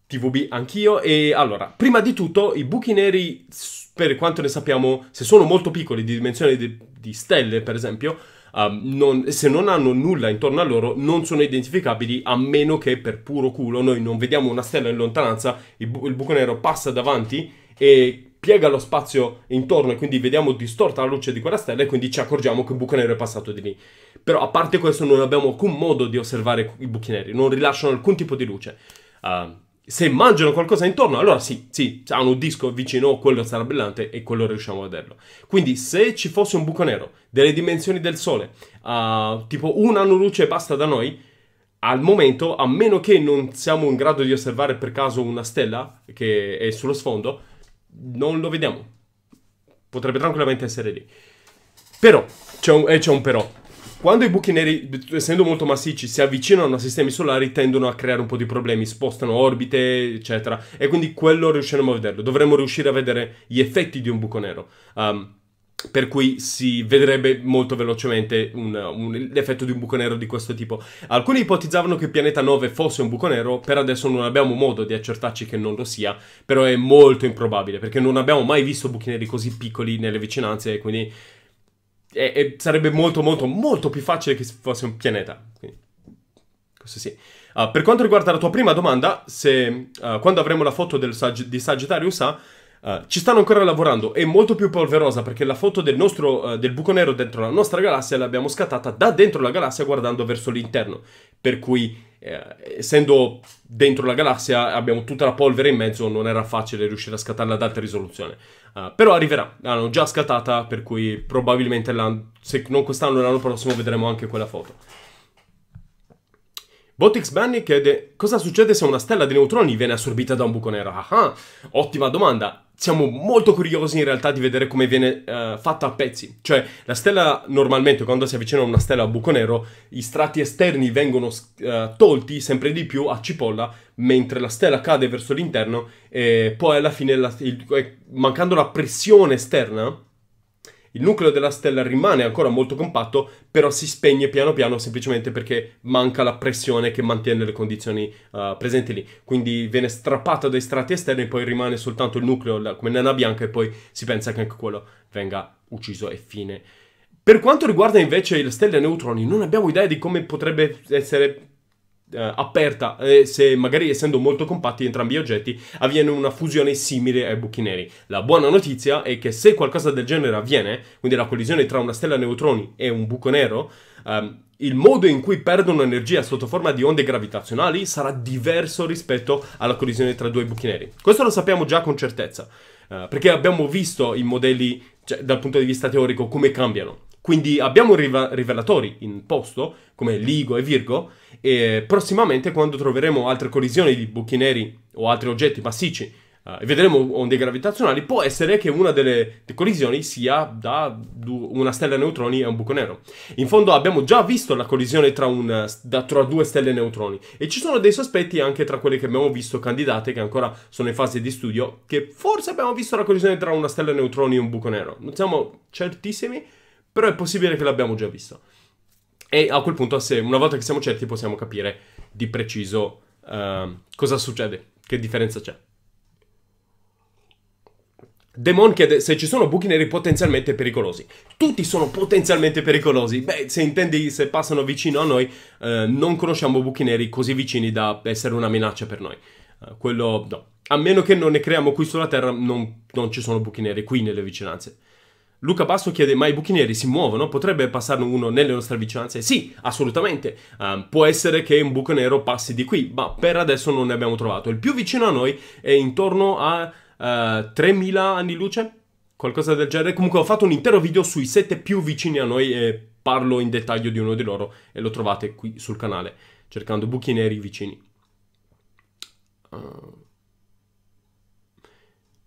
TVB anch'io. E allora, prima di tutto, i buchi neri, per quanto ne sappiamo, se sono molto piccoli, di dimensioni di, di stelle, per esempio, um, non, se non hanno nulla intorno a loro non sono identificabili a meno che per puro culo noi non vediamo una stella in lontananza, il, bu- il buco nero passa davanti e piega lo spazio intorno e quindi vediamo distorta la luce di quella stella e quindi ci accorgiamo che il buco nero è passato di lì. Però a parte questo non abbiamo alcun modo di osservare i buchi neri, non rilasciano alcun tipo di luce. Uh, se mangiano qualcosa intorno, allora sì, sì, hanno un disco vicino, quello sarà brillante e quello riusciamo a vederlo. Quindi se ci fosse un buco nero delle dimensioni del Sole, uh, tipo un anno luce basta da noi, al momento, a meno che non siamo in grado di osservare per caso una stella che è sullo sfondo, non lo vediamo. Potrebbe tranquillamente essere lì. Però, c'è un, eh, c'è un però. Quando i buchi neri, essendo molto massicci, si avvicinano a sistemi solari, tendono a creare un po' di problemi, spostano orbite, eccetera. E quindi quello riusciremo a vederlo. Dovremmo riuscire a vedere gli effetti di un buco nero. Um, per cui si vedrebbe molto velocemente un, un, l'effetto di un buco nero di questo tipo. Alcuni ipotizzavano che il pianeta 9 fosse un buco nero, per adesso non abbiamo modo di accertarci che non lo sia, però è molto improbabile perché non abbiamo mai visto buchi neri così piccoli nelle vicinanze quindi e, e sarebbe molto, molto, molto più facile che fosse un pianeta. Quindi, questo sì. Uh, per quanto riguarda la tua prima domanda, se uh, quando avremo la foto Sag- di Sagittarius A, uh, ci stanno ancora lavorando, è molto più polverosa perché la foto del, nostro, del buco nero dentro la nostra galassia l'abbiamo scattata da dentro la galassia guardando verso l'interno, per cui eh, essendo dentro la galassia abbiamo tutta la polvere in mezzo, non era facile riuscire a scattarla ad alta risoluzione. Uh, però arriverà, l'hanno già scattata, per cui probabilmente se non quest'anno, l'anno prossimo vedremo anche quella foto. Botix Bunny chiede cosa succede se una stella di neutroni viene assorbita da un buco nero. Ah, ah ottima domanda siamo molto curiosi in realtà di vedere come viene uh, fatta a pezzi. Cioè, la stella normalmente quando si avvicina a una stella a buco nero, i strati esterni vengono uh, tolti sempre di più a cipolla, mentre la stella cade verso l'interno e poi alla fine, la, il, eh, mancando la pressione esterna, il nucleo della stella rimane ancora molto compatto, però si spegne piano piano semplicemente perché manca la pressione che mantiene le condizioni uh, presenti lì. Quindi viene strappato dai strati esterni, poi rimane soltanto il nucleo come nana bianca e poi si pensa che anche quello venga ucciso e fine. Per quanto riguarda invece le stelle a neutroni, non abbiamo idea di come potrebbe essere eh, aperta e se magari essendo molto compatti entrambi gli oggetti avviene una fusione simile ai buchi neri. La buona notizia è che se qualcosa del genere avviene, quindi la collisione tra una stella neutroni e un buco nero, ehm, il modo in cui perdono energia sotto forma di onde gravitazionali sarà diverso rispetto alla collisione tra due buchi neri. Questo lo sappiamo già con certezza, eh, perché abbiamo visto i modelli, cioè, dal punto di vista teorico, come cambiano. Quindi abbiamo riva- rivelatori in posto, come Ligo e Virgo, e prossimamente quando troveremo altre collisioni di buchi neri o altri oggetti massicci Uh, e vedremo onde gravitazionali, può essere che una delle collisioni sia da du- una stella neutroni e un buco nero. In fondo abbiamo già visto la collisione tra, un, da, tra, due stelle neutroni e ci sono dei sospetti anche tra quelle che abbiamo visto candidate che ancora sono in fase di studio, che forse abbiamo visto la collisione tra una stella neutroni e un buco nero. Non siamo certissimi, però è possibile che l'abbiamo già visto. E a quel punto, se una volta che siamo certi, possiamo capire di preciso uh, cosa succede, che differenza c'è. Demon chiede se ci sono buchi neri potenzialmente pericolosi. Tutti sono potenzialmente pericolosi. Beh, se intendi se passano vicino a noi, uh, non conosciamo buchi neri così vicini da essere una minaccia per noi. Uh, quello no. A meno che non ne creiamo qui sulla Terra, non, non ci sono buchi neri qui nelle vicinanze. Luca Basso chiede: Ma i buchi neri si muovono? Potrebbe passarne uno nelle nostre vicinanze? Sì, assolutamente. Um, può essere che un buco nero passi di qui, ma per adesso non ne abbiamo trovato. Il più vicino a noi è intorno a uh, eh, 3000 anni luce, qualcosa del genere. Comunque, ho fatto un intero video sui sette più vicini a noi e parlo in dettaglio di uno di loro. E lo trovate qui sul canale, cercando buchi neri vicini. Uh...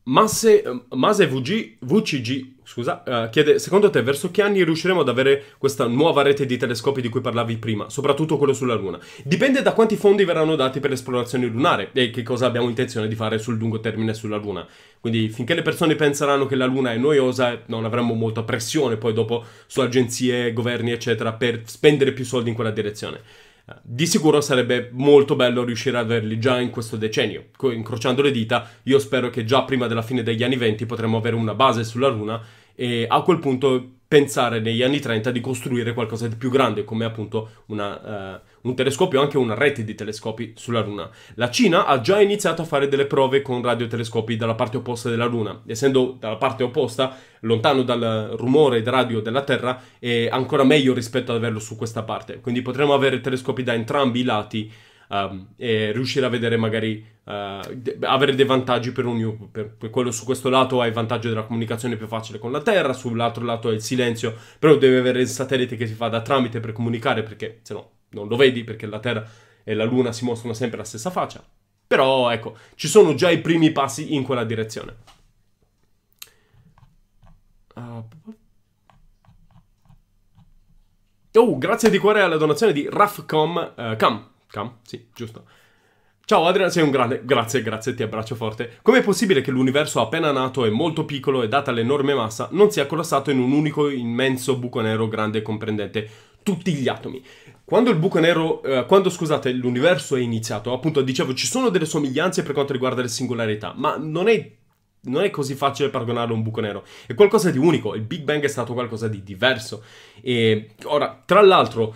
Masse, Mase VG, VCG scusa, uh, chiede: Secondo te, verso che anni riusciremo ad avere questa nuova rete di telescopi di cui parlavi prima, soprattutto quello sulla Luna? Dipende da quanti fondi verranno dati per l'esplorazione lunare e che cosa abbiamo intenzione di fare sul lungo termine sulla Luna. Quindi, finché le persone penseranno che la Luna è noiosa, non avremo molta pressione poi dopo su agenzie, governi, eccetera, per spendere più soldi in quella direzione. Di sicuro sarebbe molto bello riuscire ad averli già in questo decennio. incrociando le dita, io spero che già prima della fine degli anni 20 potremo avere una base sulla Luna e a quel punto pensare negli anni 30 di costruire qualcosa di più grande, come appunto una... Uh, un telescopio, anche una rete di telescopi sulla Luna. La Cina ha già iniziato a fare delle prove con radiotelescopi dalla parte opposta della Luna, essendo dalla parte opposta, lontano dal rumore radio della Terra, è ancora meglio rispetto ad averlo su questa parte. Quindi potremmo avere telescopi da entrambi i lati. Um, e riuscire a vedere magari uh, de- avere dei vantaggi per ognuno per, per, quello su questo lato ha il vantaggio della comunicazione più facile con la terra sull'altro lato è il silenzio però deve avere il satellite che si fa da tramite per comunicare perché se no non lo vedi perché la Terra e la Luna si mostrano sempre la stessa faccia. Però ecco, ci sono già i primi passi in quella direzione. Ah, oh, grazie di cuore alla donazione di Rafcom. Uh, Cam, Cam, sì, giusto. Ciao Adrian, sei un grande. Grazie, grazie, ti abbraccio forte. Com'è possibile che l'universo appena nato e molto piccolo e data l'enorme massa non sia collassato in un unico immenso buco nero grande comprendente tutti gli atomi? Quando il buco nero, eh, quando scusate, l'universo è iniziato, appunto dicevo ci sono delle somiglianze per quanto riguarda le singolarità, ma non è, non è così facile paragonarlo a un buco nero, è qualcosa di unico, il Big Bang è stato qualcosa di diverso. E ora, tra l'altro,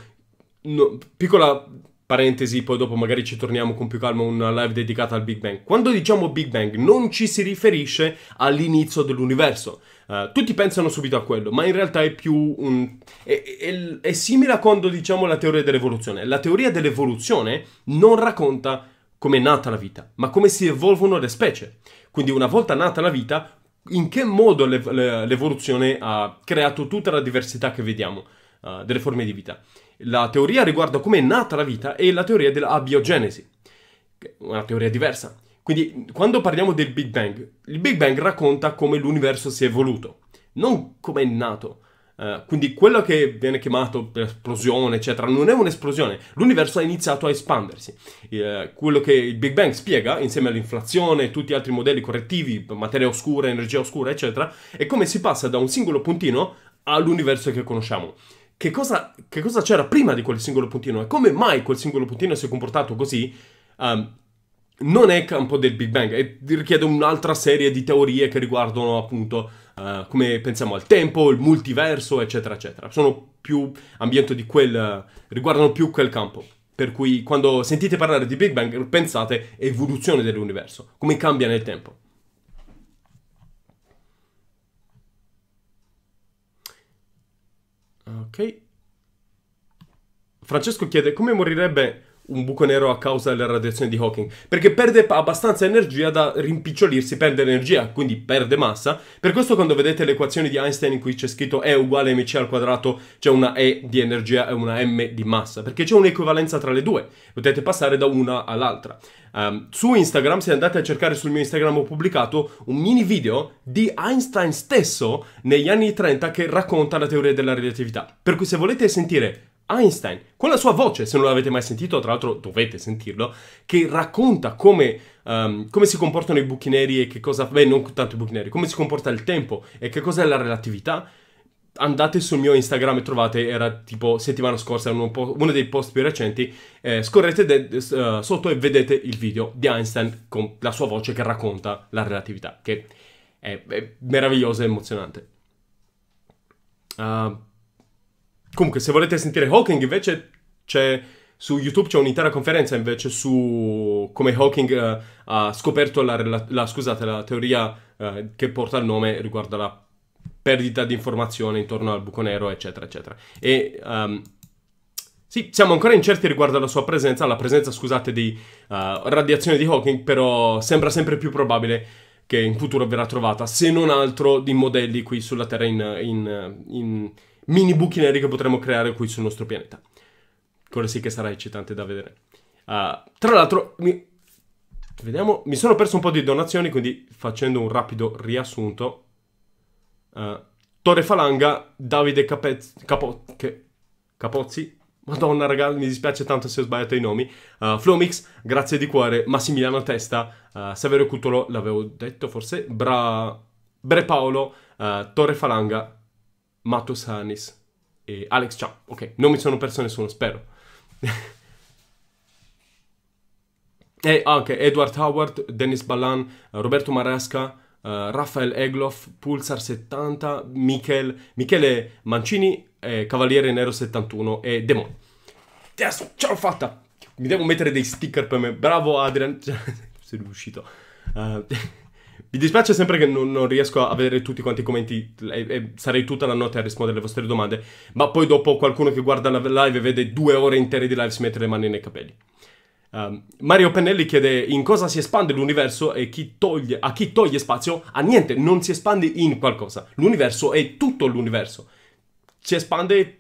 no, piccola parentesi, poi dopo magari ci torniamo con più calma una live dedicata al Big Bang. Quando diciamo Big Bang non ci si riferisce all'inizio dell'universo, eh, tutti pensano subito a quello, ma in realtà è più un... È, è, è simile a quando diciamo la teoria dell'evoluzione. La teoria dell'evoluzione non racconta come è nata la vita, ma come si evolvono le specie. Quindi una volta nata la vita, in che modo le, l'evoluzione ha creato tutta la diversità che vediamo uh, delle forme di vita. La teoria riguardo a come è nata la vita è la teoria della abiogenesi, una teoria diversa. Quindi quando parliamo del Big Bang, il Big Bang racconta come l'universo si è evoluto, non come è nato. Uh, quindi quello che viene chiamato esplosione, eccetera, non è un'esplosione. L'universo ha iniziato a espandersi. Uh, quello che il Big Bang spiega, insieme all'inflazione e tutti gli altri modelli correttivi, materia oscura, energia oscura, eccetera, è come si passa da un singolo puntino all'universo che conosciamo. Che cosa, che cosa c'era prima di quel singolo puntino e come mai quel singolo puntino si è comportato così? Um, non è campo del Big Bang e richiede un'altra serie di teorie che riguardano appunto uh, come pensiamo al tempo, il multiverso, eccetera, eccetera. Sono più ambiente di quel, riguardano più quel campo. Per cui quando sentite parlare di Big Bang pensate evoluzione dell'universo, come cambia nel tempo. Ok. Francesco chiede come morirebbe un buco nero a causa della radiazione di Hawking, perché perde abbastanza energia da rimpicciolirsi, perde energia, quindi perde massa. Per questo quando vedete l'equazione di Einstein in cui c'è scritto E uguale mc al quadrato, c'è una E di energia e una M di massa, perché c'è un'equivalenza tra le due, potete passare da una all'altra. Um, su Instagram, se andate a cercare sul mio Instagram, ho pubblicato un mini video di Einstein stesso negli anni 30 che racconta la teoria della relatività. Per cui se volete sentire Einstein, con la sua voce, se non l'avete mai sentito, tra l'altro dovete sentirlo, che racconta come, um, come, si comportano i buchi neri e che cosa... Beh, non tanto i buchi neri, come si comporta il tempo e che cos'è la relatività. Andate sul mio Instagram e trovate, era tipo settimana scorsa, uno, uno dei post più recenti, eh, scorrete de, uh, sotto e vedete il video di Einstein con la sua voce che racconta la relatività, che è, è meravigliosa e emozionante. Uh, Comunque, se volete sentire Hawking, invece c'è su YouTube c'è un'intera conferenza invece su come Hawking eh, ha scoperto la, la, scusate, la teoria eh, che porta il nome riguardo alla perdita di informazione intorno al buco nero, eccetera, eccetera. E um, sì, siamo ancora incerti riguardo alla sua presenza, alla presenza, scusate, di uh, radiazione di Hawking, però sembra sempre più probabile che in futuro verrà trovata, se non altro di modelli qui sulla Terra in, in, in mini buchi neri che potremmo creare qui sul nostro pianeta. Quello sì che sarà eccitante da vedere. Uh, tra l'altro, mi... vediamo, mi sono perso un po' di donazioni, quindi facendo un rapido riassunto. Uh, Torre Falanga, Davide Capez... Capo... Che... Capozzi, Madonna, ragazzi, mi dispiace tanto se ho sbagliato i nomi. Uh, Flomix, grazie di cuore. Massimiliano Testa, uh, Saverio Cutolo, l'avevo detto forse. Bra... Bre Paolo, uh, Torre Falanga, Matos Hanis e Alex Ciao. Ok, non mi sono perso nessuno, spero. (laughs) e eh, anche Edward Howard, Dennis Ballan, Roberto Marasca, uh, Rafael Egloff, Pulsar 70, Michele, Michele Mancini, eh, Cavaliere Nero 71 e Demon. Adesso ce l'ho fatta! Mi devo mettere dei sticker per me. Bravo Adrian, (laughs) sei riuscito. Uh, mi dispiace sempre che non, non, riesco a vedere tutti quanti i commenti e, e, sarei tutta la notte a rispondere alle vostre domande, ma poi dopo qualcuno che guarda la live vede due ore intere di live si mette le mani nei capelli. Um, Mario Pennelli chiede in cosa si espande l'universo e chi toglie, a chi toglie spazio? A niente, non si espande in qualcosa. L'universo è tutto l'universo. Si espande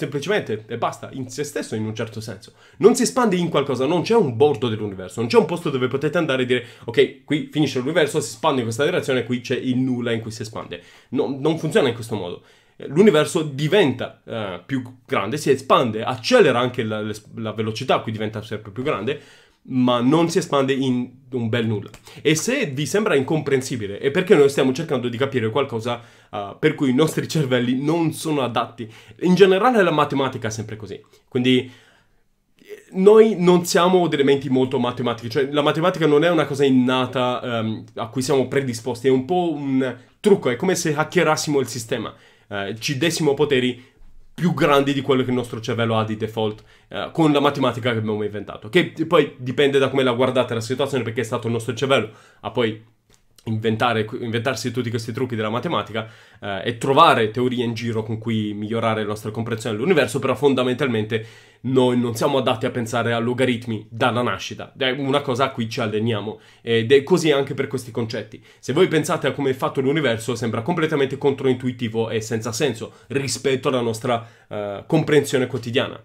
semplicemente e basta, in se stesso in un certo senso. Non si espande in qualcosa, non c'è un bordo dell'universo, non c'è un posto dove potete andare e dire ok, qui finisce l'universo, si espande in questa direzione, qui c'è il nulla in cui si espande. No, non funziona in questo modo. L'universo diventa eh, più grande, si espande, accelera anche la, la velocità, qui diventa sempre più grande, ma non si espande in un bel nulla. E se vi sembra incomprensibile, è perché noi stiamo cercando di capire qualcosa uh, per cui i nostri cervelli non sono adatti. In generale la matematica è sempre così. Quindi eh, noi non siamo degli elementi molto matematici, cioè la matematica non è una cosa innata um, a cui siamo predisposti, è un po' un trucco, è come se hackerassimo il sistema, uh, ci dessimo poteri più grandi di quello che il nostro cervello ha di default eh, con la matematica che abbiamo inventato. Che poi dipende da come la guardate la situazione perché è stato il nostro cervello a poi inventarsi tutti questi trucchi della matematica eh, e trovare teorie in giro con cui migliorare la nostra comprensione dell'universo, però fondamentalmente noi non siamo adatti a pensare a logaritmi dalla nascita, è una cosa a cui ci alleniamo ed è così anche per questi concetti. Se voi pensate a come è fatto l'universo sembra completamente controintuitivo e senza senso rispetto alla nostra eh, comprensione quotidiana,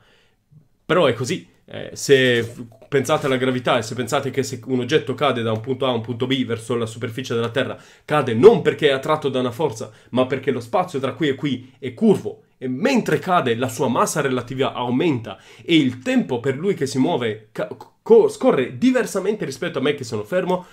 però è così eh, se pensate alla gravità e se pensate che se un oggetto cade da un punto A a un punto B verso la superficie della Terra, cade non perché è attratto da una forza, ma perché lo spazio tra qui e qui è curvo e mentre cade la sua massa relativa aumenta e il tempo per lui che si muove scorre diversamente rispetto a me che sono fermo,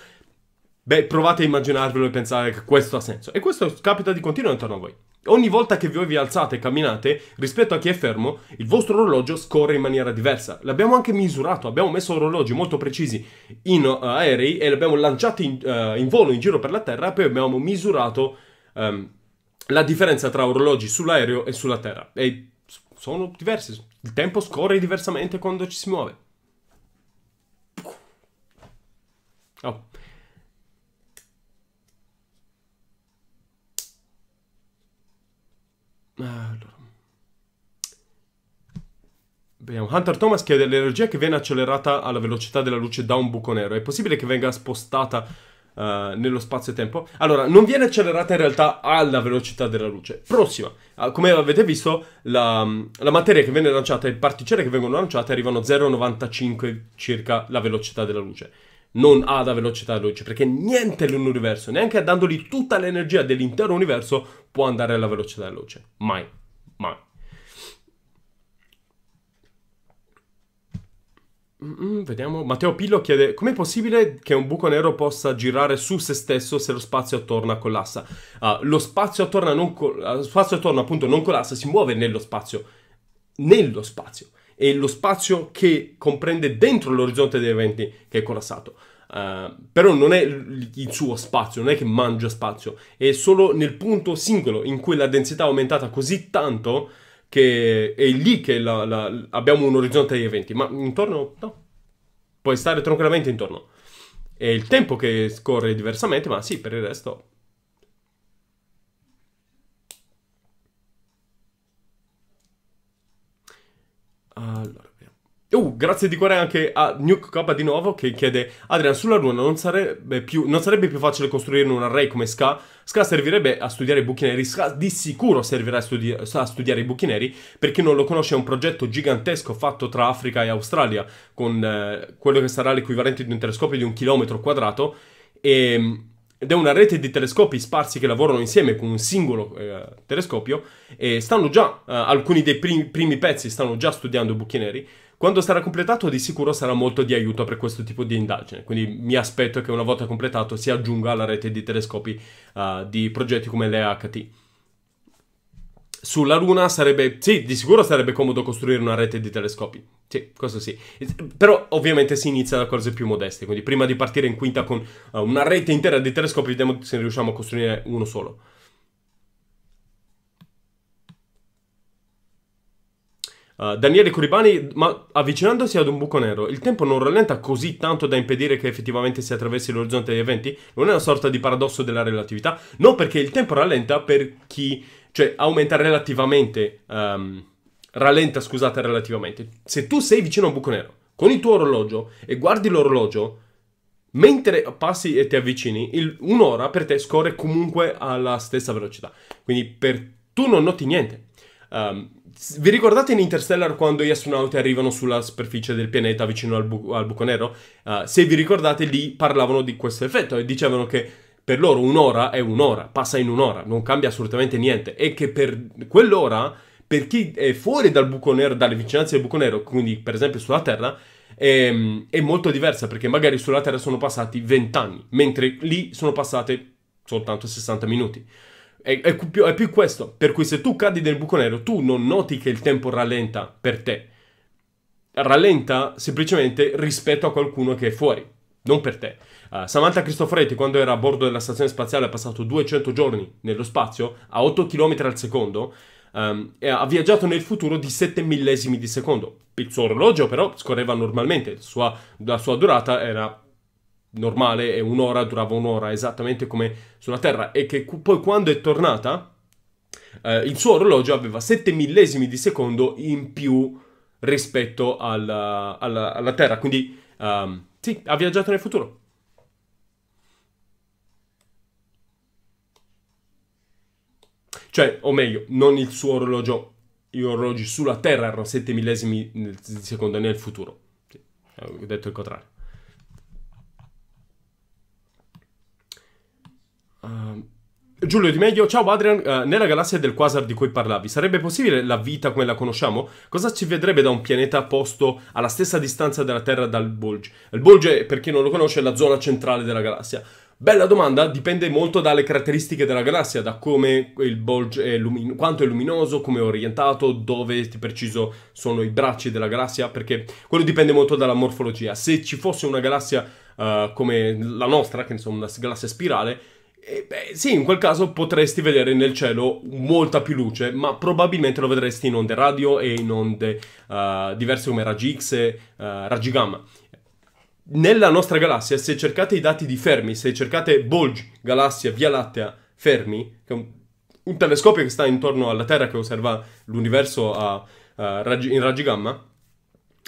beh provate a immaginarvelo e pensare che questo ha senso. E questo capita di continuo intorno a voi. Ogni volta che voi vi alzate e camminate, rispetto a chi è fermo, il vostro orologio scorre in maniera diversa. L'abbiamo anche misurato, abbiamo messo orologi molto precisi in uh, aerei e li abbiamo lanciati in, uh, in, volo in giro per la Terra poi abbiamo misurato um, la differenza tra orologi sull'aereo e sulla Terra. E sono diversi, il tempo scorre diversamente quando ci si muove. Eh, allora. Vediamo. Hunter Thomas chiede l'energia che viene accelerata alla velocità della luce da un buco nero. È possibile che venga spostata uh, nello spazio e tempo? Allora, non viene accelerata in realtà alla velocità della luce. Prossima. Uh, come avete visto, la, la, materia che viene lanciata e le particelle che vengono lanciate arrivano a 0,95 circa la velocità della luce non ha la velocità della luce, perché niente nell'universo, neanche dandogli tutta l'energia dell'intero universo, può andare alla velocità della luce. Mai, mai. Mm, vediamo. Matteo Pillo chiede: Com'è possibile che un buco nero possa girare su se stesso se lo spazio attorno collassa? Uh, lo spazio attorno, non co- ah, spazio attorno, appunto, non collassa, si muove nello spazio. Nello spazio e lo spazio che comprende dentro l'orizzonte degli eventi che è collassato. Uh, però non è il suo spazio, non è che mangia spazio, è solo nel punto singolo in cui la densità è aumentata così tanto che è lì che la, la, abbiamo un orizzonte degli eventi, ma intorno no, puoi stare tranquillamente intorno. È il tempo che scorre diversamente, ma sì, per il resto Allora, Uh, grazie di cuore anche a Nuke Kappa di nuovo che chiede Adrian, sulla Luna non sarebbe, più, non sarebbe più facile costruire un array come Ska? Ska servirebbe a studiare i buchi neri, Ska di sicuro servirà a, studi- a studiare i buchi neri, per chi non lo conosce è un progetto gigantesco fatto tra Africa e Australia, con eh, quello che sarà l'equivalente di un telescopio di un chilometro quadrato, e ehm, ed è una rete di telescopi sparsi che lavorano insieme con un singolo eh, telescopio e stanno già, eh, alcuni dei primi, primi, pezzi stanno già studiando buchi neri. Quando sarà completato di sicuro sarà molto di aiuto per questo tipo di indagine, quindi mi aspetto che una volta completato si aggiunga alla rete di telescopi eh, di progetti come l'EHT sulla Luna sarebbe. Sì, di sicuro sarebbe comodo costruire una rete di telescopi. Sì, questo sì. Però ovviamente si inizia da cose più modeste. Quindi prima di partire in quinta con uh, una rete intera di telescopi, vediamo se ne riusciamo a costruire uno solo. Uh, Daniele Curibani, ma avvicinandosi ad un buco nero, il tempo non rallenta così tanto da impedire che effettivamente si attraversi l'orizzonte degli eventi? Non è una sorta di paradosso della relatività? No, perché il tempo rallenta per chi cioè aumenta relativamente, um, rallenta scusate relativamente. Se tu sei vicino a un buco nero con il tuo orologio e guardi l'orologio, mentre passi e ti avvicini, il, un'ora per te scorre comunque alla stessa velocità. Quindi per, tu non noti niente. Um, vi ricordate in Interstellar quando gli astronauti arrivano sulla superficie del pianeta vicino al, bu- al buco nero? Uh, se vi ricordate lì parlavano di questo effetto e dicevano che per loro un'ora è un'ora, passa in un'ora, non cambia assolutamente niente. E che per quell'ora, per chi è fuori dal buco nero, dalle vicinanze del buco nero, quindi per esempio sulla Terra, è, ehm, è molto diversa perché magari sulla Terra sono passati 20 anni, mentre lì sono passate soltanto 60 minuti. È, è, più, è più questo, per cui se tu cadi nel buco nero, tu non noti che il tempo rallenta per te. Rallenta semplicemente rispetto a qualcuno che è fuori, non per te. Eh, Samantha Cristoforetti, quando era a bordo della stazione spaziale, ha passato 200 giorni nello spazio a 8 km al secondo. Um, e ha viaggiato nel futuro di 7 millesimi di secondo. Il suo orologio, però, scorreva normalmente. Sua, la sua durata era normale e un'ora durava un'ora, esattamente come sulla Terra. E che cu- poi, quando è tornata, uh, il suo orologio aveva 7 millesimi di secondo in più rispetto alla, alla, alla Terra. Quindi, um, sì, ha viaggiato nel futuro. Cioè, o meglio, non il suo orologio, gli orologi sulla Terra erano 7 millesimi di secondo nel futuro. Sì, ho detto il contrario. Uh, Giulio Di Meglio, ciao Adrian, uh, nella galassia del quasar di cui parlavi, sarebbe possibile la vita come la conosciamo? Cosa ci vedrebbe da un pianeta posto alla stessa distanza della Terra dal Bulge? Il Bulge, per chi non lo conosce, è la zona centrale della galassia. Bella domanda, dipende molto dalle caratteristiche della galassia, da come il bulge è luminoso, quanto è luminoso, come è orientato, dove di preciso sono i bracci della galassia, perché quello dipende molto dalla morfologia. Se ci fosse una galassia uh, come la nostra, che insomma è una galassia spirale, eh, beh, sì, in quel caso potresti vedere nel cielo molta più luce, ma probabilmente lo vedresti in onde radio e in onde uh, diverse come raggi X e uh, raggi gamma nella nostra galassia, se cercate i dati di Fermi, se cercate Bolge, galassia, Via Lattea, Fermi, che è un, un telescopio che sta intorno alla Terra che osserva l'universo a, a raggi, in raggi gamma,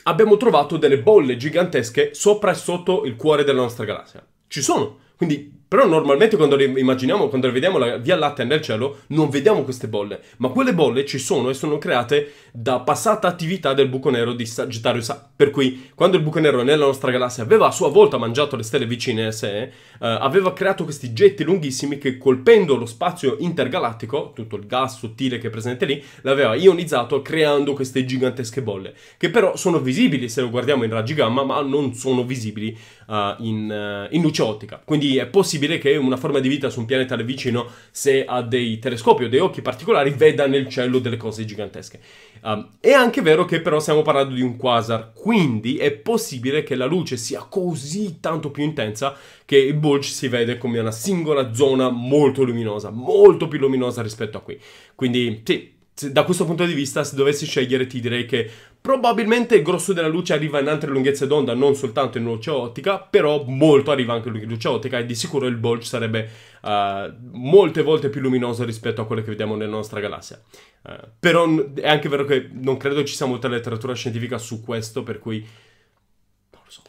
abbiamo trovato delle bolle gigantesche sopra e sotto il cuore della nostra galassia. Ci sono, quindi però normalmente quando le immaginiamo, quando le vediamo la via latte nel cielo, non vediamo queste bolle. Ma quelle bolle ci sono e sono create da passata attività del buco nero di Sagittario Sa. Per cui, quando il buco nero nella nostra galassia aveva a sua volta mangiato le stelle vicine a sé, eh, aveva creato questi getti lunghissimi che colpendo lo spazio intergalattico, tutto il gas sottile che è presente lì, l'aveva ionizzato creando queste gigantesche bolle. Che però sono visibili se lo guardiamo in raggi gamma, ma non sono visibili uh, in, uh, in, luce ottica. Quindi è possibile che una forma di vita su un pianeta vicino, se ha dei telescopi o dei occhi particolari, veda nel cielo delle cose gigantesche. Um, è anche vero che però stiamo parlando di un quasar, quindi è possibile che la luce sia così tanto più intensa che il bulge si vede come una singola zona molto luminosa, molto più luminosa rispetto a qui. Quindi sì, da questo punto di vista, se dovessi scegliere, ti direi che probabilmente il grosso della luce arriva in altre lunghezze d'onda, non soltanto in luce ottica, però molto arriva anche in luce ottica e di sicuro il bulge sarebbe uh, molte volte più luminoso rispetto a quello che vediamo nella nostra galassia. Uh, però è anche vero che non credo ci sia molta letteratura scientifica su questo, per cui non lo so.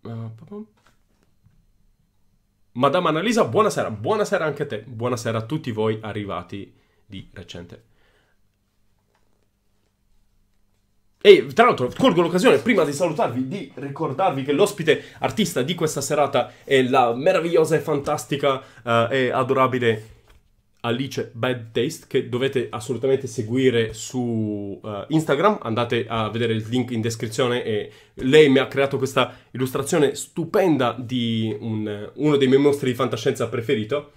Uh, Madame Annalisa, buonasera, buonasera anche a te, buonasera a tutti voi arrivati di recente. E tra l'altro colgo l'occasione, prima di salutarvi, di ricordarvi che l'ospite artista di questa serata è la meravigliosa e fantastica uh, e adorabile Alice ah, Bad Taste che dovete assolutamente seguire su uh, Instagram, andate a vedere il link in descrizione e lei mi ha creato questa illustrazione stupenda di un, uno dei miei mostri di fantascienza preferito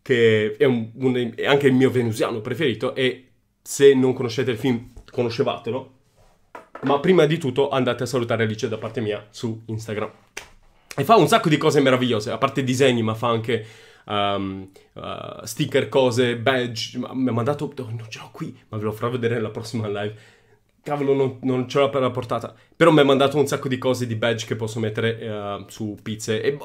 che è, un, un, è anche il mio venusiano preferito e se non conoscete il film conoscevatelo ma prima di tutto andate a salutare Alice da parte mia su Instagram e fa un sacco di cose meravigliose a parte disegni ma fa anche um, uh, sticker, cose, badge. Mi ha mandato, oh, non ce l'ho qui, ma ve lo farò vedere nella prossima live. Cavolo, non, non ce l'ho per la portata. Però mi ha mandato un sacco di cose, di badge che posso mettere uh, su pizze. E,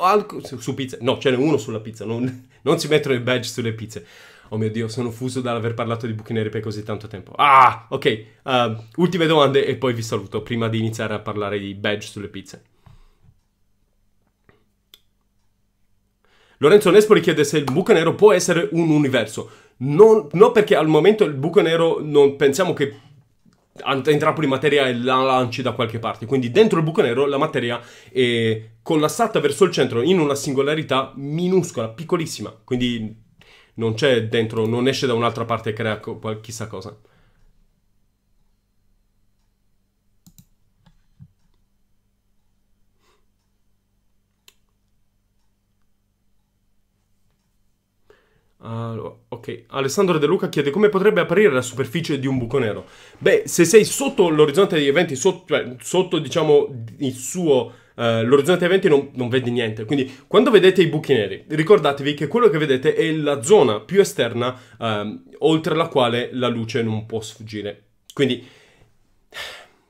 su, su pizze, no, ce n'è uno sulla pizza, non, (laughs) non si mettono i badge sulle pizze. Oh mio Dio, sono fuso dall'aver parlato di buchi neri per così tanto tempo. Ah, ok. Uh, ultime domande e poi vi saluto prima di iniziare a parlare di badge sulle pizze. Lorenzo Nespoli chiede se il buco nero può essere un universo. Non, no, perché al momento il buco nero non pensiamo che entra in trappoli materia e la lanci da qualche parte. Quindi dentro il buco nero la materia è collassata verso il centro in una singolarità minuscola, piccolissima. Quindi non c'è dentro, non esce da un'altra parte e crea chissà cosa. Uh, ok, Alessandro De Luca chiede come potrebbe apparire la superficie di un buco nero. Beh, se sei sotto l'orizzonte degli eventi, sotto, cioè, sotto diciamo il suo... Uh, l'orizzonte eventi non, non vedi niente. Quindi, quando vedete i buchi neri, ricordatevi che quello che vedete è la zona più esterna uh, oltre la quale la luce non può sfuggire. Quindi,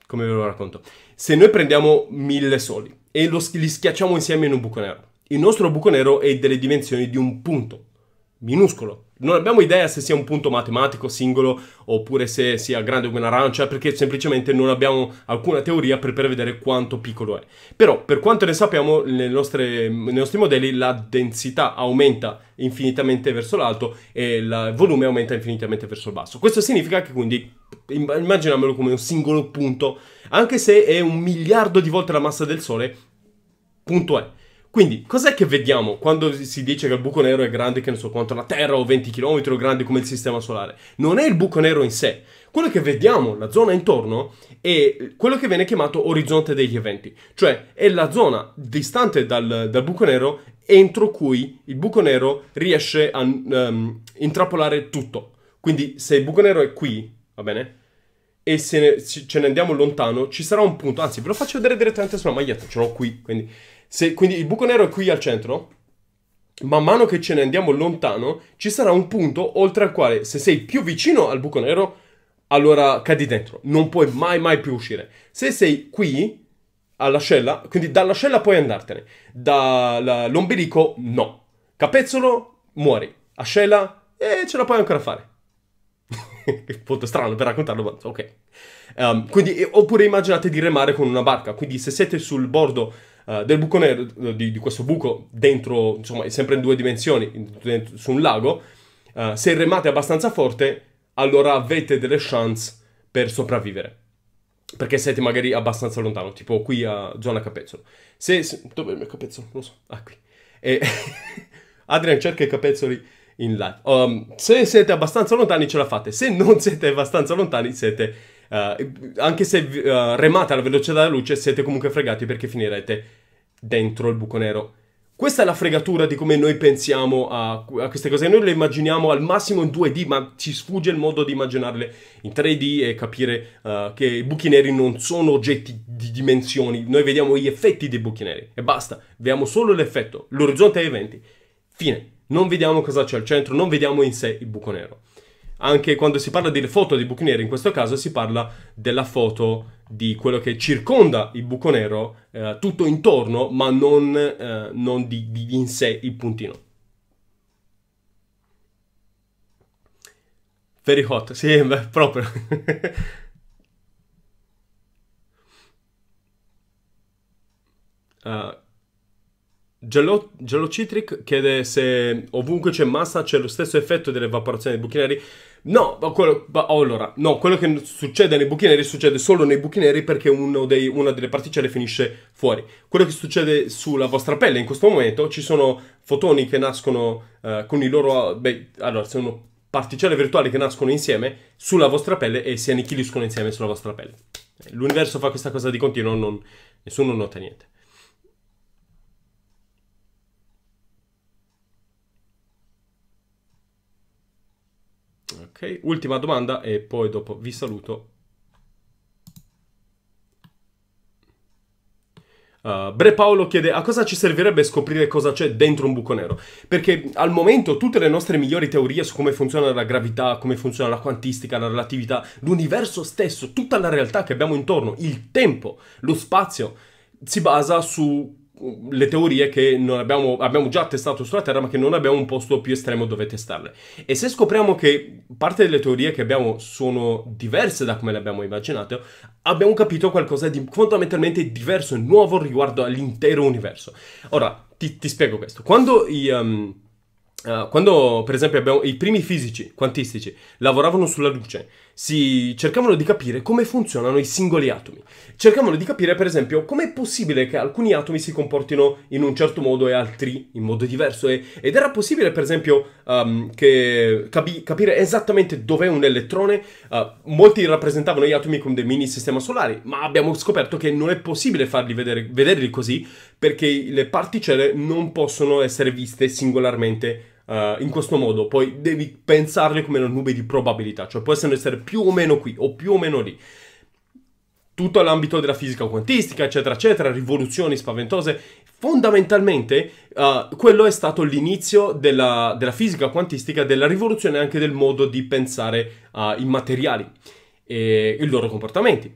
come ve lo racconto, se noi prendiamo mille soli e lo, li schiacciamo insieme in un buco nero, il nostro buco nero è delle dimensioni di un punto minuscolo. Non abbiamo idea se sia un punto matematico singolo oppure se sia grande come un'arancia, perché semplicemente non abbiamo alcuna teoria per prevedere quanto piccolo è. Però, per quanto ne sappiamo, nostre, nei nostri modelli la densità aumenta infinitamente verso l'alto e il volume aumenta infinitamente verso il basso. Questo significa che quindi immaginiamolo come un singolo punto, anche se è un miliardo di volte la massa del Sole, punto è. Quindi, cos'è che vediamo quando si dice che il buco nero è grande, che non so quanto la Terra o 20 km o grande come il sistema solare? Non è il buco nero in sé. Quello che vediamo, la zona intorno, è quello che viene chiamato orizzonte degli eventi, cioè è la zona distante dal, dal buco nero entro cui il buco nero riesce a um, intrappolare tutto. Quindi, se il buco nero è qui, va bene? e se ne, ce ne andiamo lontano, ci sarà un punto. Anzi, ve lo faccio vedere direttamente sulla maglietta, ce l'ho qui, quindi se, quindi il buco nero è qui al centro. Man mano che ce ne andiamo lontano, ci sarà un punto oltre al quale, se sei più vicino al buco nero, allora cadi dentro. Non puoi mai, mai più uscire. Se sei qui, all'ascella, quindi dall'ascella puoi andartene. Dall'ombelico, no. Capezzolo, muori. Ascella, eh, ce la puoi ancora fare. È (laughs) Molto strano per raccontarlo, ma ok. Um, quindi, eh, oppure immaginate di remare con una barca. Quindi, se siete sul bordo eh, del buco nero, eh, di, di, questo buco dentro, insomma, sempre in due dimensioni, dentro, su un lago, uh, se il remate è abbastanza forte, allora avete delle chance per sopravvivere. Perché siete magari abbastanza lontano, tipo qui a zona capezzolo. Se, se dove è il mio capezzolo? Non lo so. Ah, qui. E (laughs) Adrian cerca i capezzoli in live. Um, se siete abbastanza lontani ce la fate, se non siete abbastanza lontani siete Uh, anche se uh, remate alla velocità della luce, siete comunque fregati perché finirete dentro il buco nero. Questa è la fregatura di come noi pensiamo a, a, queste cose. Noi le immaginiamo al massimo in 2D, ma ci sfugge il modo di immaginarle in 3D e capire uh, che i buchi neri non sono oggetti di dimensioni. Noi vediamo gli effetti dei buchi neri e basta. Vediamo solo l'effetto, l'orizzonte ai venti. Fine. Non vediamo cosa c'è al centro, non vediamo in sé il buco nero anche quando si parla di foto di buchi neri, in questo caso si parla della foto di quello che circonda il buco nero, eh, tutto intorno, ma non, eh, non di, di in sé il puntino. Very hot, sì, (laughs) beh, proprio. Uh, (laughs) Gelo, Citric chiede se ovunque c'è massa c'è lo stesso effetto dell'evaporazione dei buchi neri. No, quello, allora, no, quello che succede nei buchi neri succede solo nei buchi neri perché dei, una delle particelle finisce fuori. Quello che succede sulla vostra pelle in questo momento ci sono fotoni che nascono eh, con i loro... Beh, allora, sono particelle virtuali che nascono insieme sulla vostra pelle e si annichiliscono insieme sulla vostra pelle. L'universo fa questa cosa di continuo, non, nessuno nota niente. ultima domanda e poi dopo vi saluto. Uh, Bre Paolo chiede a cosa ci servirebbe scoprire cosa c'è dentro un buco nero? Perché al momento tutte le nostre migliori teorie su come funziona la gravità, come funziona la quantistica, la relatività, l'universo stesso, tutta la realtà che abbiamo intorno, il tempo, lo spazio, si basa su le teorie che abbiamo, abbiamo, già testato sulla Terra, ma che non abbiamo un posto più estremo dove testarle. E se scopriamo che parte delle teorie che abbiamo sono diverse da come le abbiamo immaginate, abbiamo capito qualcosa di fondamentalmente diverso e nuovo riguardo all'intero universo. Ora, ti, ti spiego questo. Quando i... Um, uh, quando per esempio abbiamo, i primi fisici quantistici lavoravano sulla luce, si cercavano di capire come funzionano i singoli atomi. Cercavano di capire, per esempio, come è possibile che alcuni atomi si comportino in un certo modo e altri in modo diverso. E, ed era possibile, per esempio, um, capi, capire esattamente dov'è un elettrone. Uh, molti rappresentavano gli atomi con dei mini sistemi solari, ma abbiamo scoperto che non è possibile farli vedere, vederli così perché le particelle non possono essere viste singolarmente eh, in questo modo, poi devi pensarle come una nube di probabilità, cioè può essere più o meno qui o più o meno lì. Tutto l'ambito della fisica quantistica, eccetera, eccetera, rivoluzioni spaventose. Fondamentalmente, uh, quello è stato l'inizio della, della, fisica quantistica, della rivoluzione anche del modo di pensare uh, i materiali e i loro comportamenti.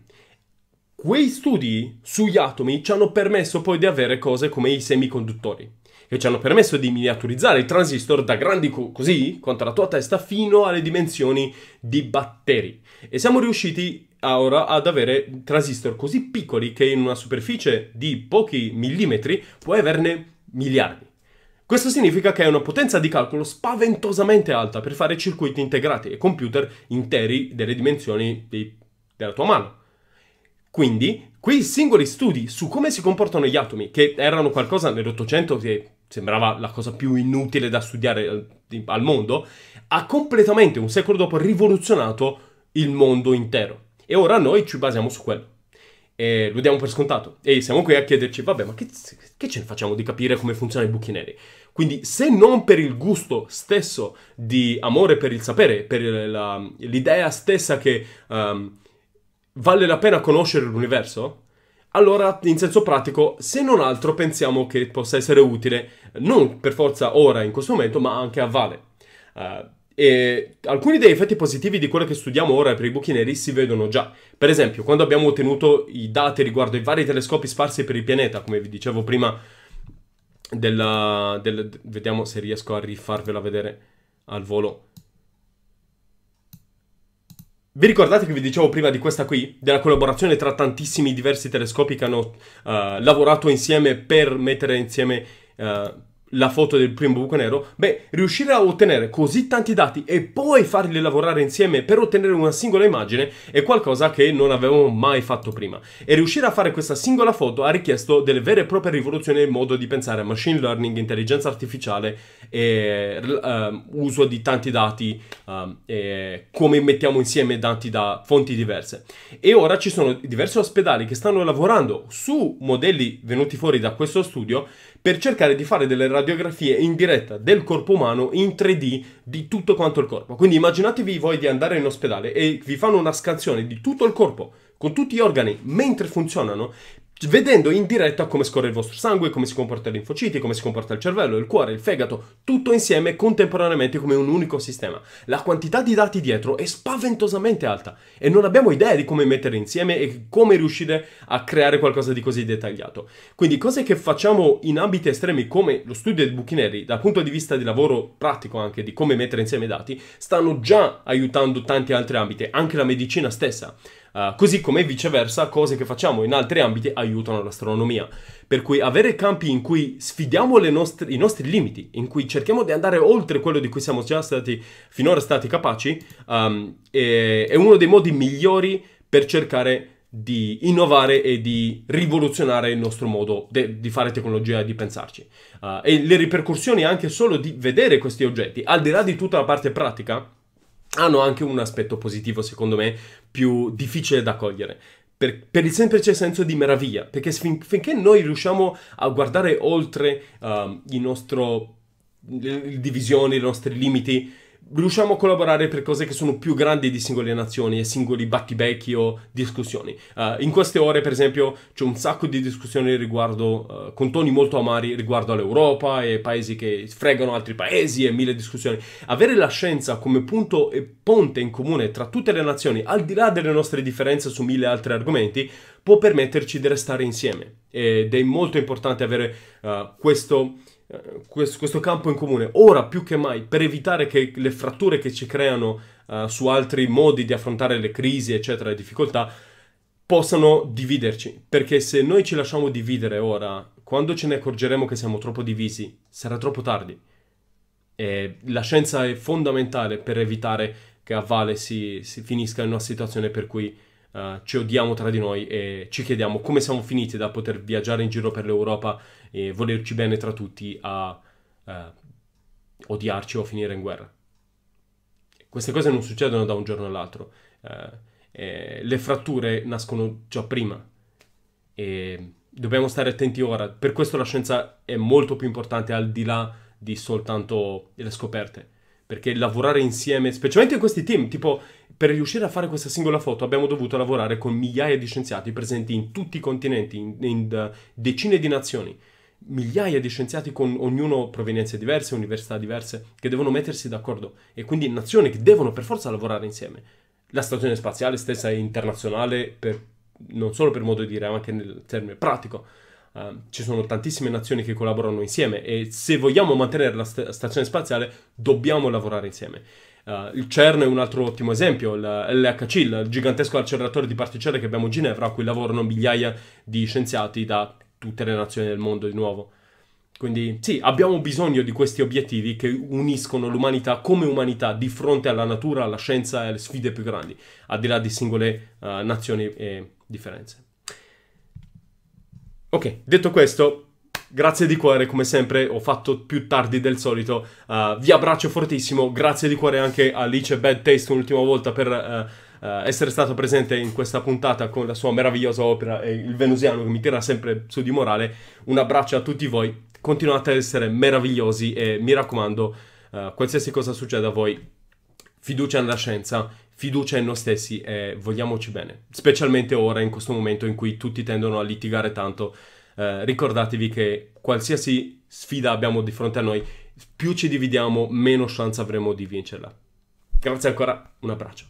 Quei studi sugli atomi ci hanno permesso poi di avere cose come i semiconduttori che ci hanno permesso di miniaturizzare il transistor da grandi co- così, quanto la tua testa, fino alle dimensioni di batteri. E siamo riusciti ora ad avere transistor così piccoli che in una superficie di pochi millimetri puoi averne miliardi. Questo significa che hai una potenza di calcolo spaventosamente alta per fare circuiti integrati e computer interi delle dimensioni di, della tua mano. Quindi, quei singoli studi su come si comportano gli atomi, che erano qualcosa nell'Ottocento che sembrava la cosa più inutile da studiare eh, al mondo, ha completamente, un secolo dopo, rivoluzionato il mondo intero. E ora noi ci basiamo su quello. E lo diamo per scontato. E siamo qui a chiederci, vabbè, ma che, che ce ne facciamo di capire come funzionano i buchi neri? Quindi, se non per il gusto stesso di amore per il sapere, per la, l'idea stessa che um, vale la pena conoscere l'universo, allora, in senso pratico, se non altro pensiamo che possa essere utile, non per forza ora in questo momento, ma anche a Vale. Uh, e alcuni degli effetti positivi di quello che studiamo ora per i buchi neri si vedono già. Per esempio, quando abbiamo ottenuto i dati riguardo i vari telescopi sparsi per il pianeta, come vi dicevo prima, della, del, vediamo se riesco a rifarvela vedere al volo. Vi ricordate che vi dicevo prima di questa qui? Della collaborazione tra tantissimi diversi telescopi che hanno uh, lavorato insieme per mettere insieme uh, la foto del primo buco nero, beh, riuscire a ottenere così tanti dati e poi farli lavorare insieme per ottenere una singola immagine è qualcosa che non avevamo mai fatto prima. E riuscire a fare questa singola foto ha richiesto delle vere e proprie rivoluzioni nel modo di pensare a machine learning, intelligenza artificiale e uh, uso di tanti dati uh, e come mettiamo insieme dati da fonti diverse. E ora ci sono diversi ospedali che stanno lavorando su modelli venuti fuori da questo studio per cercare di fare delle radiografie in diretta del corpo umano in 3D di tutto quanto il corpo. Quindi immaginatevi voi di andare in ospedale e vi fanno una scansione di tutto il corpo, con tutti gli organi, mentre funzionano, vedendo in diretta come scorre il vostro sangue, come si comporta l'infociti, come si comporta il cervello, il cuore, il fegato, tutto insieme contemporaneamente come un unico sistema. La quantità di dati dietro è spaventosamente alta e non abbiamo idea di come mettere insieme e come riuscire a creare qualcosa di così dettagliato. Quindi cose che facciamo in ambiti estremi come lo studio dei buchi neri, dal punto di vista di lavoro pratico anche di come mettere insieme i dati, stanno già aiutando tanti altri ambiti, anche la medicina stessa. Eh, così come viceversa, cose che facciamo in altri ambiti aiutano l'astronomia. Per cui avere campi in cui sfidiamo nostre, i nostri limiti, in cui cerchiamo di andare oltre quello di cui siamo già stati finora stati capaci, um, è, è uno dei modi migliori per cercare di innovare e di rivoluzionare il nostro modo de- di fare tecnologia e di pensarci. Uh, e le ripercussioni anche solo di vedere questi oggetti, al di là di tutta la parte pratica, hanno anche un aspetto positivo, secondo me, più difficile da cogliere. Per, per, il semplice senso di meraviglia, perché fin, finché noi riusciamo a guardare oltre um, ehm, i nostri divisioni, i nostri limiti, riusciamo a collaborare per cose che sono più grandi di singole nazioni e singoli battibecchi o discussioni. Uh, in queste ore, per esempio, c'è un sacco di discussioni riguardo, uh, con toni molto amari riguardo all'Europa e paesi che fregano altri paesi e mille discussioni. Avere la scienza come punto e ponte in comune tra tutte le nazioni, al di là delle nostre differenze su mille altri argomenti, può permetterci di restare insieme ed è molto importante avere uh, questo eh, questo campo in comune ora più che mai per evitare che le fratture che ci creano uh, su altri modi di affrontare le crisi eccetera le difficoltà possano dividerci perché se noi ci lasciamo dividere ora quando ce ne accorgeremo che siamo troppo divisi sarà troppo tardi e la scienza è fondamentale per evitare che a valle si, si finisca in una situazione per cui eh, ci odiamo tra di noi e ci chiediamo come siamo finiti da poter viaggiare in giro per l'Europa e volerci bene tra tutti a uh, odiarci o finire in guerra. Queste cose non succedono da un giorno all'altro. Eh, le fratture nascono già prima e dobbiamo stare attenti ora. Per questo la scienza è molto più importante al di là di soltanto le scoperte perché lavorare insieme, specialmente in questi team, tipo per riuscire a fare questa singola foto abbiamo dovuto lavorare con migliaia di scienziati presenti in tutti i continenti, in, in eh, decine di nazioni, migliaia di scienziati con ognuno provenienze diverse, università diverse, che devono mettersi d'accordo e quindi nazioni che devono per forza lavorare insieme. La stazione spaziale stessa è internazionale per, non solo per modo di dire, ma anche nel termine pratico Ehm, ci sono tantissime nazioni che collaborano insieme e se vogliamo mantenere la st- stazione spaziale dobbiamo lavorare insieme. Uh, il CERN è un altro ottimo esempio, l'LHC, il gigantesco acceleratore di particelle che abbiamo a Ginevra, a cui lavorano migliaia di scienziati da tutte le nazioni del mondo di nuovo. Quindi sì, abbiamo bisogno di questi obiettivi che uniscono l'umanità come umanità di fronte alla natura, alla scienza e alle sfide più grandi, al di là di singole uh, nazioni e differenze. Ok, detto questo, grazie di cuore come sempre, ho fatto più tardi del solito, uh, vi abbraccio fortissimo, grazie di cuore anche a Alice Bad Taste un'ultima volta per uh, uh, essere stato presente in questa puntata con la sua meravigliosa opera e il venusiano che mi tira sempre su di morale, un abbraccio a tutti voi, continuate ad essere meravigliosi e mi raccomando, qualsiasi cosa succeda a voi, fiducia nella scienza fiducia in noi stessi e vogliamoci bene. Specialmente ora, in questo momento in cui tutti tendono a litigare tanto, eh, ricordatevi che qualsiasi sfida abbiamo di fronte a noi, più ci dividiamo, meno chance avremo di vincerla. Grazie ancora, un abbraccio.